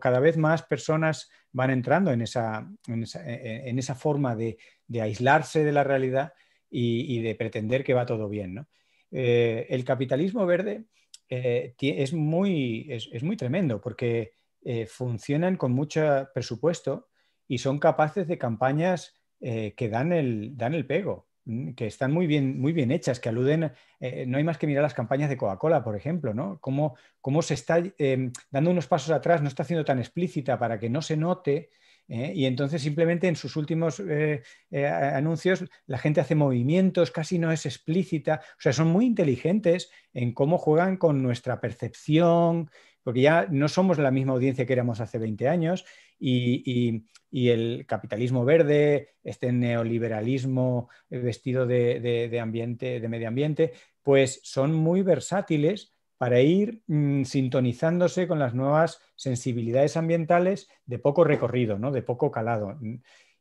cada vez más personas van entrando en esa, forma de aislarse de la realidad y, de pretender que va todo bien. Eh, el capitalismo verde eh, es, muy, es, muy tremendo porque eh, funcionan con mucho presupuesto y son capaces de campañas que dan el, dan el pego mm, que están muy bien, muy bien hechas, que aluden, no hay más que mirar las campañas de Coca-Cola, por ejemplo, ¿no? Cómo, se está em, dando unos pasos atrás, no está haciendo tan explícita para que no se note ¿eh? y entonces simplemente en sus últimos eh, eh, anuncios la gente hace movimientos, casi no es explícita, o sea, son muy inteligentes en cómo juegan con nuestra percepción, porque ya no somos la misma audiencia que éramos hace 20 años y, el capitalismo verde, este neoliberalismo vestido de, ambiente, de medio ambiente, pues son muy versátiles para ir mm, sintonizándose con las nuevas sensibilidades ambientales de poco recorrido, ¿no? de poco calado.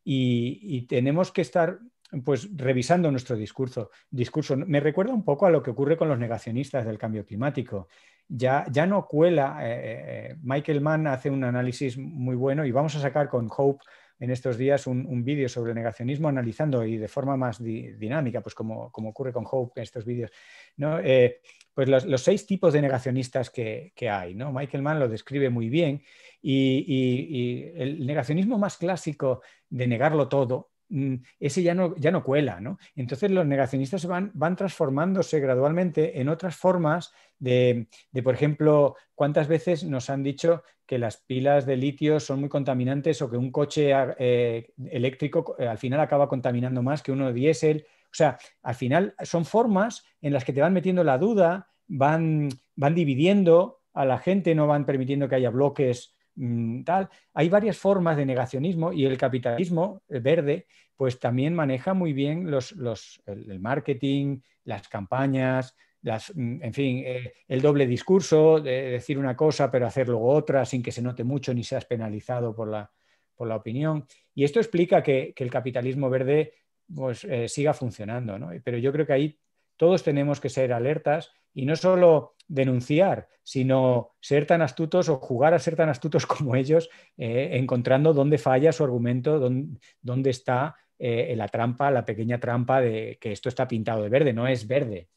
Y, tenemos que estar pues revisando nuestro discurso. discurso. Me recuerda un poco a lo que ocurre con los negacionistas del cambio climático. Ya, ya no cuela, eh, eh, eh, Michael Mann hace un análisis muy bueno y vamos a sacar con Hope en estos días un, vídeo sobre el negacionismo analizando y de forma más dinámica, pues como, ocurre con Hope en estos vídeos, ¿no? Eh, pues los, seis tipos de negacionistas que, hay. ¿no? Michael Mann lo describe muy bien y el negacionismo más clásico de negarlo todo, Mm, ese ya no, ya no cuela, ¿no? Entonces los negacionistas van, van transformándose gradualmente en otras formas de, por ejemplo, cuántas veces nos han dicho que las pilas de litio son muy contaminantes o que un coche ah, eh, eléctrico eh, al final acaba contaminando más que uno de diésel. O sea, al final son formas en las que te van metiendo la duda, van, van dividiendo a la gente, no van permitiendo que haya bloques Mm, tal. Hay varias formas de negacionismo y el capitalismo eh, verde pues también maneja muy bien los, los, el, marketing, las campañas, las, mm, en fin, eh, el doble discurso, de decir una cosa pero hacer luego otra sin que se note mucho ni seas penalizado por la, por la opinión. Y esto explica que, el capitalismo verde pues, eh, siga funcionando, Pero yo creo que ahí todos tenemos que ser alertas y no solo denunciar, sino ser tan astutos o jugar a ser tan astutos como ellos, eh, encontrando dónde falla su argumento, dónde, está eh, la trampa, la pequeña trampa de que esto está pintado de verde, no es verde.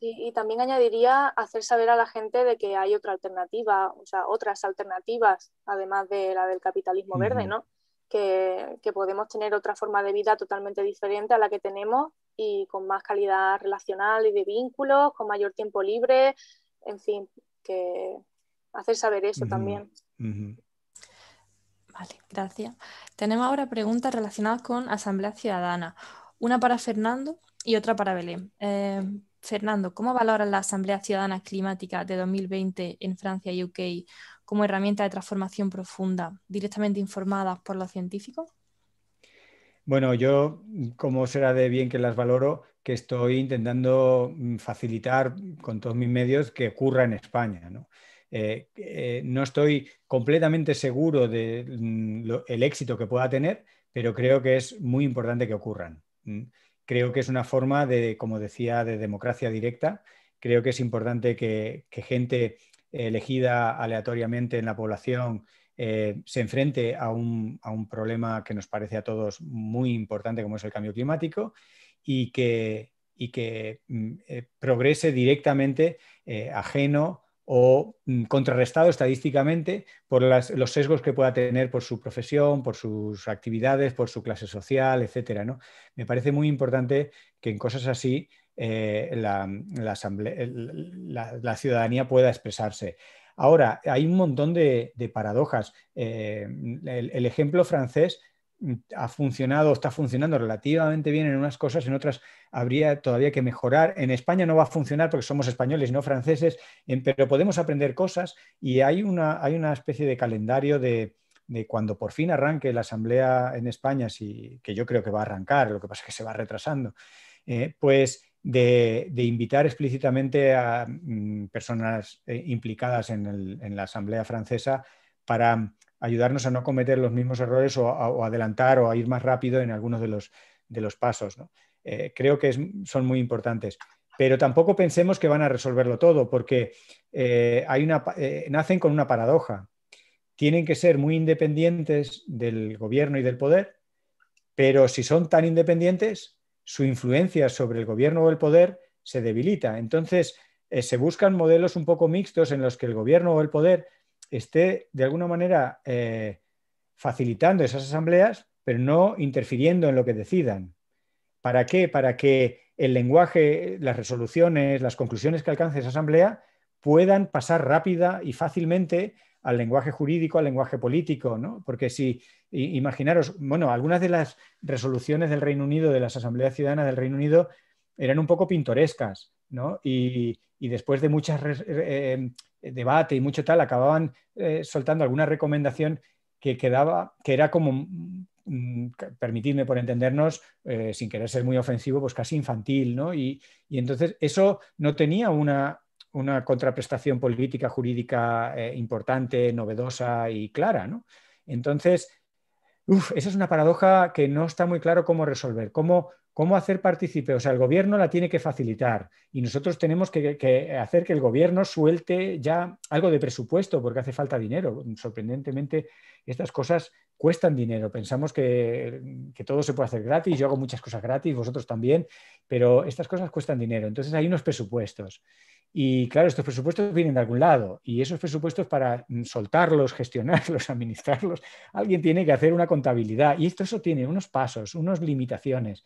Sí, y también añadiría hacer saber a la gente de que hay otra alternativa, o sea, otras alternativas, además de la del capitalismo verde, ¿no? que, podemos tener otra forma de vida totalmente diferente a la que tenemos y con más calidad relacional y de vínculos, con mayor tiempo libre, en fin, que hacer saber eso también. Vale, gracias. Tenemos ahora preguntas relacionadas con Asamblea Ciudadana, una para Fernando y otra para Belén. Eh, Fernando, ¿cómo valoras la Asamblea Ciudadana Climática de 2020 en Francia y UK como herramienta de transformación profunda, directamente informadas por los científicos? Bueno, yo, como será de bien que las valoro, que estoy intentando mm, facilitar con todos mis medios que ocurra en España. ¿no? Eh, eh, estoy completamente seguro del mm, éxito que pueda tener, pero creo que es muy importante que ocurran. Creo que es una forma de, como decía, de democracia directa. Creo que es importante que gente elegida aleatoriamente en la población eh, se enfrente a un, problema que nos parece a todos muy importante como es el cambio climático y que, y que mm, eh, progrese directamente eh, ajeno o mm, contrarrestado estadísticamente por los sesgos que pueda tener por su profesión, por sus actividades, por su clase social, etc. ¿no? Me parece muy importante que en cosas así eh, la, la, la, ciudadanía pueda expresarse. Ahora, hay un montón de, paradojas. Eh, el, ejemplo francés ha funcionado, está funcionando relativamente bien en unas cosas, en otras habría todavía que mejorar. En España no va a funcionar porque somos españoles, no franceses, pero podemos aprender cosas y hay una, hay una especie de calendario de, cuando por fin arranque la asamblea en España, si, que yo creo que va a arrancar, lo que pasa es que se va retrasando, eh, pues de, invitar explícitamente a mm, personas eh, implicadas en, la Asamblea Francesa para ayudarnos a no cometer los mismos errores o, adelantar o a ir más rápido en algunos de los, pasos. Eh, creo que son muy importantes. Pero tampoco pensemos que van a resolverlo todo, porque eh, hay una, nacen con una paradoja. Tienen que ser muy independientes del gobierno y del poder, pero si son tan independientes, su influencia sobre el gobierno o el poder se debilita. Entonces, eh, se buscan modelos un poco mixtos en los que el gobierno o el poder esté de alguna manera eh, facilitando esas asambleas, pero no interfiriendo en lo que decidan. ¿Para qué? Para que el lenguaje, las resoluciones, las conclusiones que alcance esa asamblea puedan pasar rápida y fácilmente al lenguaje jurídico, al lenguaje político, ¿no? Porque si, imaginaros, bueno, algunas de las resoluciones del Reino Unido, de las asambleas ciudadanas del Reino Unido, eran un poco pintorescas, ¿no? Y, después de muchas eh, debate y mucho tal, acababan eh, soltando alguna recomendación que quedaba, que era como, mm, permitirme por entendernos, eh, sin querer ser muy ofensivo, pues casi infantil, ¿no? y entonces eso no tenía una, una contraprestación política, jurídica eh, importante, novedosa y clara. Entonces, esa es una paradoja que no está muy claro cómo resolver, cómo, cómo hacer partícipe. O sea, el gobierno la tiene que facilitar y nosotros tenemos que, hacer que el gobierno suelte ya algo de presupuesto porque hace falta dinero. Sorprendentemente, estas cosas cuestan dinero. Pensamos que, todo se puede hacer gratis, yo hago muchas cosas gratis, vosotros también, pero estas cosas cuestan dinero. Entonces hay unos presupuestos. Y claro, estos presupuestos vienen de algún lado y esos presupuestos para mm, soltarlos, gestionarlos, administrarlos, alguien tiene que hacer una contabilidad y esto eso tiene unos pasos, unas limitaciones.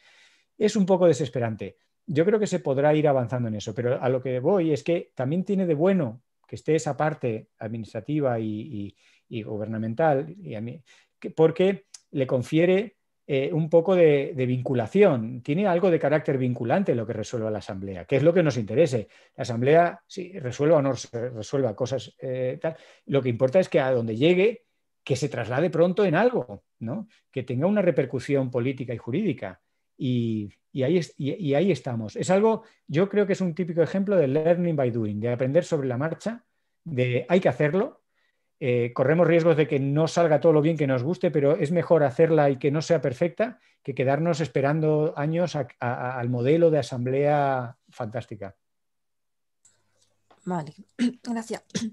Es un poco desesperante. Yo creo que se podrá ir avanzando en eso, pero a lo que voy es que también tiene de bueno que esté esa parte administrativa y, y gubernamental, y a mí, que porque le confiere eh, un poco de, vinculación, tiene algo de carácter vinculante lo que resuelva la Asamblea, que es lo que nos interese. La Asamblea, si resuelva o no resuelva cosas, eh, tal, lo que importa es que a donde llegue, que se traslade pronto en algo, ¿no? que tenga una repercusión política y jurídica. Y, ahí y, ahí estamos. Es algo, yo creo que es un típico ejemplo de learning by doing, de aprender sobre la marcha, de hay que hacerlo, eh, corremos riesgos de que no salga todo lo bien que nos guste, pero es mejor hacerla y que no sea perfecta que quedarnos esperando años al modelo de asamblea fantástica. Vale, gracias.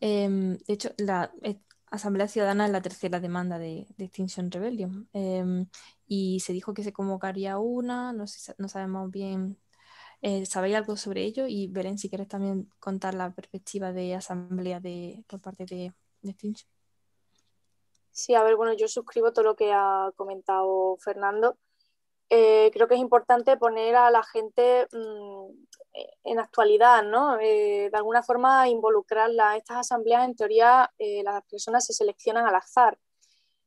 Em, de hecho, la eh, Asamblea Ciudadana es la tercera demanda de, Extinction Rebellion em, y se dijo que se convocaría una, no, sabemos bien eh, ¿Sabéis algo sobre ello? Y Belén, si quieres también contar la perspectiva de asamblea de, por parte de Sí, a ver, bueno, yo suscribo todo lo que ha comentado Fernando. Eh, creo que es importante poner a la gente mm, en actualidad, ¿no? Eh, de alguna forma involucrarla. A estas asambleas, en teoría, eh, las personas se seleccionan al azar.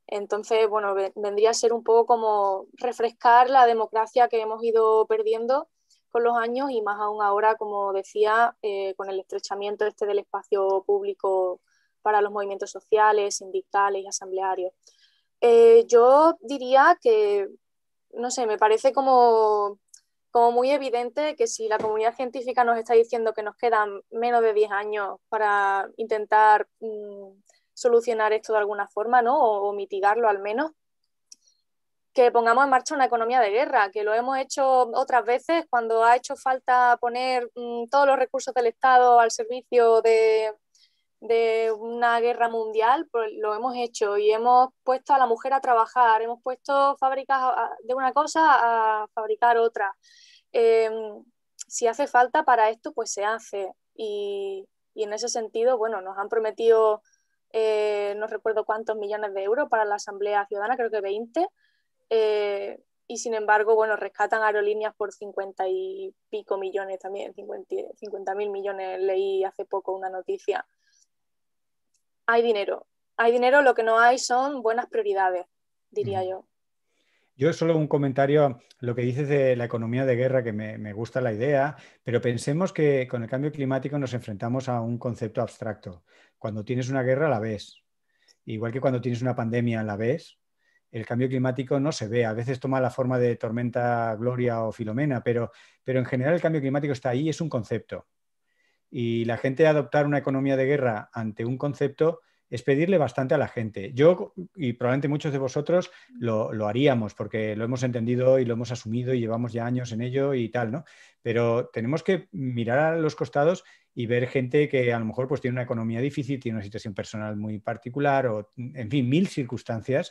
Entonces, bueno, vendría a ser un poco como refrescar la democracia que hemos ido perdiendo con los años y más aún ahora, como decía, con el estrechamiento este del espacio público para los movimientos sociales, sindicales y asamblearios. Eh, yo diría que, no sé, me parece como, como muy evidente que si la comunidad científica nos está diciendo que nos quedan menos de 10 años para intentar mm, solucionar esto de alguna forma, o, mitigarlo al menos, que pongamos en marcha una economía de guerra, que lo hemos hecho otras veces cuando ha hecho falta poner mm, todos los recursos del Estado al servicio de, de una guerra mundial, pues, lo hemos hecho y hemos puesto a la mujer a trabajar, hemos puesto fábricas de una cosa a fabricar otra. Em, si hace falta para esto, pues se hace. Y, en ese sentido, bueno, nos han prometido, eh, no recuerdo cuántos millones de euros para la Asamblea Ciudadana, creo que 20. Eh, y sin embargo, bueno, rescatan aerolíneas por 50 y pico millones también, 50 mil millones, leí hace poco una noticia hay dinero. Hay dinero, lo que no hay son buenas prioridades, diría yo. Yo solo un comentario, lo que dices de la economía de guerra, que me, gusta la idea, pero pensemos que con el cambio climático nos enfrentamos a un concepto abstracto. Cuando tienes una guerra la ves, igual que cuando tienes una pandemia la ves, el cambio climático no se ve, a veces toma la forma de tormenta, gloria o filomena, pero, pero en general el cambio climático está ahí, es un concepto y la gente adoptar una economía de guerra ante un concepto es pedirle bastante a la gente. Yo y probablemente muchos de vosotros lo, haríamos porque lo hemos entendido y lo hemos asumido y llevamos ya años en ello y tal, ¿no? Pero tenemos que mirar a los costados y ver gente que a lo mejor pues tiene una economía difícil, tiene una situación personal muy particular o, en fin, mil circunstancias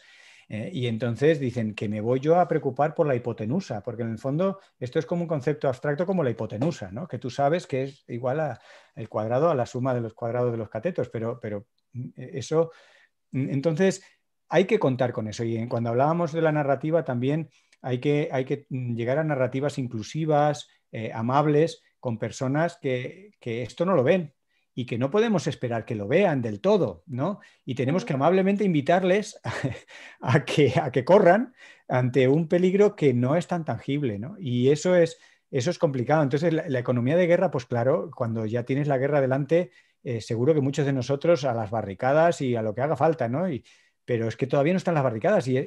eh, y entonces dicen que me voy yo a preocupar por la hipotenusa, porque en el fondo esto es como un concepto abstracto como la hipotenusa, ¿no? que tú sabes que es igual a el cuadrado a la suma de los cuadrados de los catetos, pero, mm, e, eso, mm, entonces hay que contar con eso. Y cuando hablábamos de la narrativa también hay que, hay que mm, llegar a narrativas inclusivas, eh, amables, con personas que esto no lo ven, y que no podemos esperar que lo vean del todo, ¿no? Y tenemos que amablemente invitarles a, que, a que, corran ante un peligro que no es tan tangible, ¿no? Y eso es, eso es complicado. Entonces, la, economía de guerra, pues claro, cuando ya tienes la guerra delante, eh, seguro que muchos de nosotros a las barricadas y a lo que haga falta, ¿no? Y, pero es que todavía no están las barricadas y,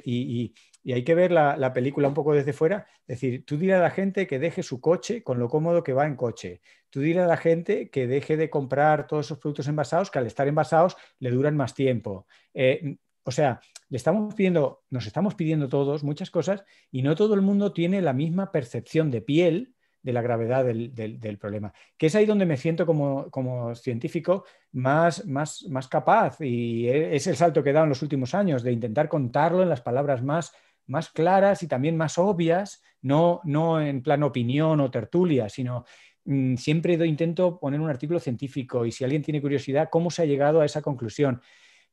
y hay que ver la, película un poco desde fuera. Es decir, tú dile a la gente que deje su coche con lo cómodo que va en coche. Tú dile a la gente que deje de comprar todos esos productos envasados que al estar envasados le duran más tiempo. Eh, o sea, le estamos pidiendo, nos estamos pidiendo todos muchas cosas y no todo el mundo tiene la misma percepción de piel de la gravedad del, problema. Que es ahí donde me siento como, científico más, más, más, capaz y es el salto que he dado en los últimos años de intentar contarlo en las palabras más más claras y también más obvias, no, no en plan opinión o tertulia, sino mm, siempre intento poner un artículo científico y si alguien tiene curiosidad, cómo se ha llegado a esa conclusión,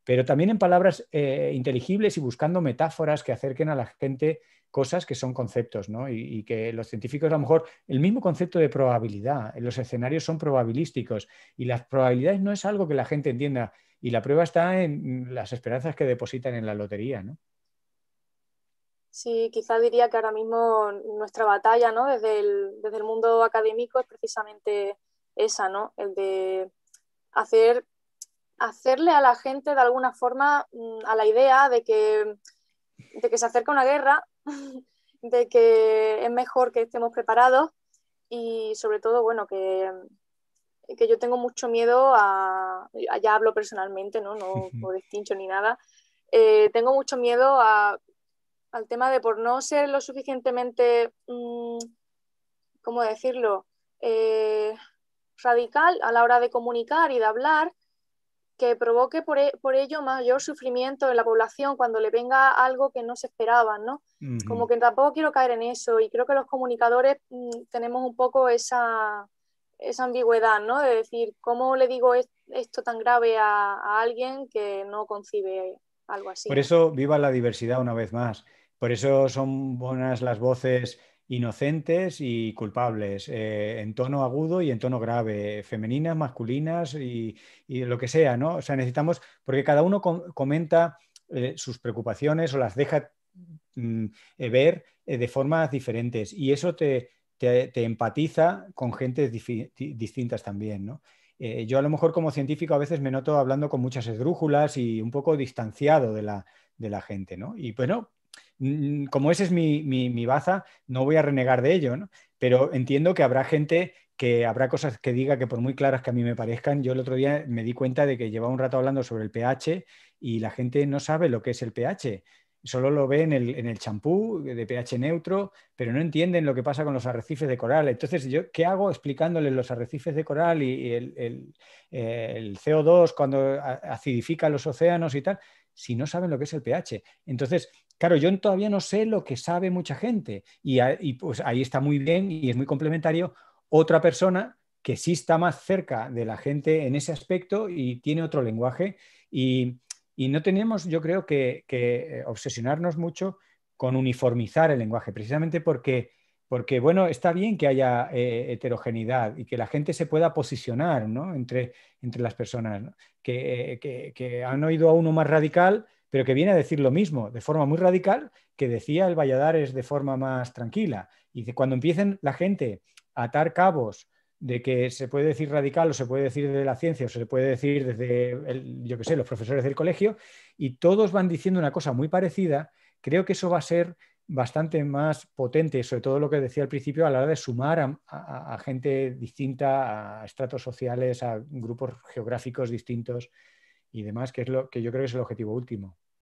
pero también en palabras eh, inteligibles y buscando metáforas que acerquen a la gente cosas que son conceptos, ¿no? Y, y, que los científicos a lo mejor el mismo concepto de probabilidad, eh, los escenarios son probabilísticos y las probabilidades no es algo que la gente entienda y la prueba está en las esperanzas que depositan en la lotería, ¿no? Sí, quizá diría que ahora mismo nuestra batalla ¿no? desde, el, desde el mundo académico es precisamente esa, ¿no? el de hacer, hacerle a la gente de alguna forma mm, a la idea de que, de que se acerca una guerra, de que es mejor que estemos preparados y sobre todo, bueno, que, yo tengo mucho miedo a, ya hablo personalmente, no, no por distincho ni nada, eh, tengo mucho miedo a al tema de por no ser lo suficientemente, mm, ¿cómo decirlo?, eh, radical a la hora de comunicar y de hablar, que provoque e, por, ello mayor sufrimiento en la población cuando le venga algo que no se esperaba ¿no? Como que tampoco quiero caer en eso y creo que los comunicadores mm, tenemos un poco esa, ambigüedad, ¿no? De decir, ¿cómo le digo esto tan grave a, alguien que no concibe algo así? Por eso, viva la diversidad una vez más. Por eso son buenas las voces inocentes y culpables, eh, en tono agudo y en tono grave, femeninas, masculinas y, lo que sea, ¿no? O sea, necesitamos, porque cada uno comenta eh, sus preocupaciones o las deja mm, eh, ver de formas diferentes y eso te, empatiza con gentes distintas también, ¿no? yo a lo mejor como científico a veces me noto hablando con muchas esdrújulas y un poco distanciado de la, de la gente, ¿no? Y bueno, Mm, como ese es mi, baza, no voy a renegar de ello, ¿no? Pero entiendo que habrá gente que habrá cosas que diga que por muy claras que a mí me parezcan, yo el otro día me di cuenta de que llevaba un rato hablando sobre el pH y la gente no sabe lo que es el pH. Solo lo ve en el champú de pH neutro, pero no entienden lo que pasa con los arrecifes de coral. Entonces, ¿yo qué hago explicándoles los arrecifes de coral y, el, el eh, CO2 cuando acidifica los océanos y tal? si no saben lo que es el pH? Entonces, Claro, yo todavía no sé lo que sabe mucha gente y, pues ahí está muy bien y es muy complementario otra persona que sí está más cerca de la gente en ese aspecto y tiene otro lenguaje. Y, no tenemos, yo creo, que, eh, obsesionarnos mucho con uniformizar el lenguaje, precisamente porque, porque bueno, está bien que haya eh, heterogeneidad y que la gente se pueda posicionar ¿no? entre, las personas, eh, que, han oído a uno más radical pero que viene a decir lo mismo de forma muy radical que decía el Valladares de forma más tranquila. Y cuando empiecen la gente a atar cabos de que se puede decir radical o se puede decir de la ciencia o se puede decir desde, yo qué sé, los profesores del colegio, y todos van diciendo una cosa muy parecida, creo que eso va a ser bastante más potente, sobre todo lo que decía al principio, a la hora de sumar a gente distinta, a estratos sociales, a grupos geográficos distintos y demás, que es lo que yo creo que es el objetivo último.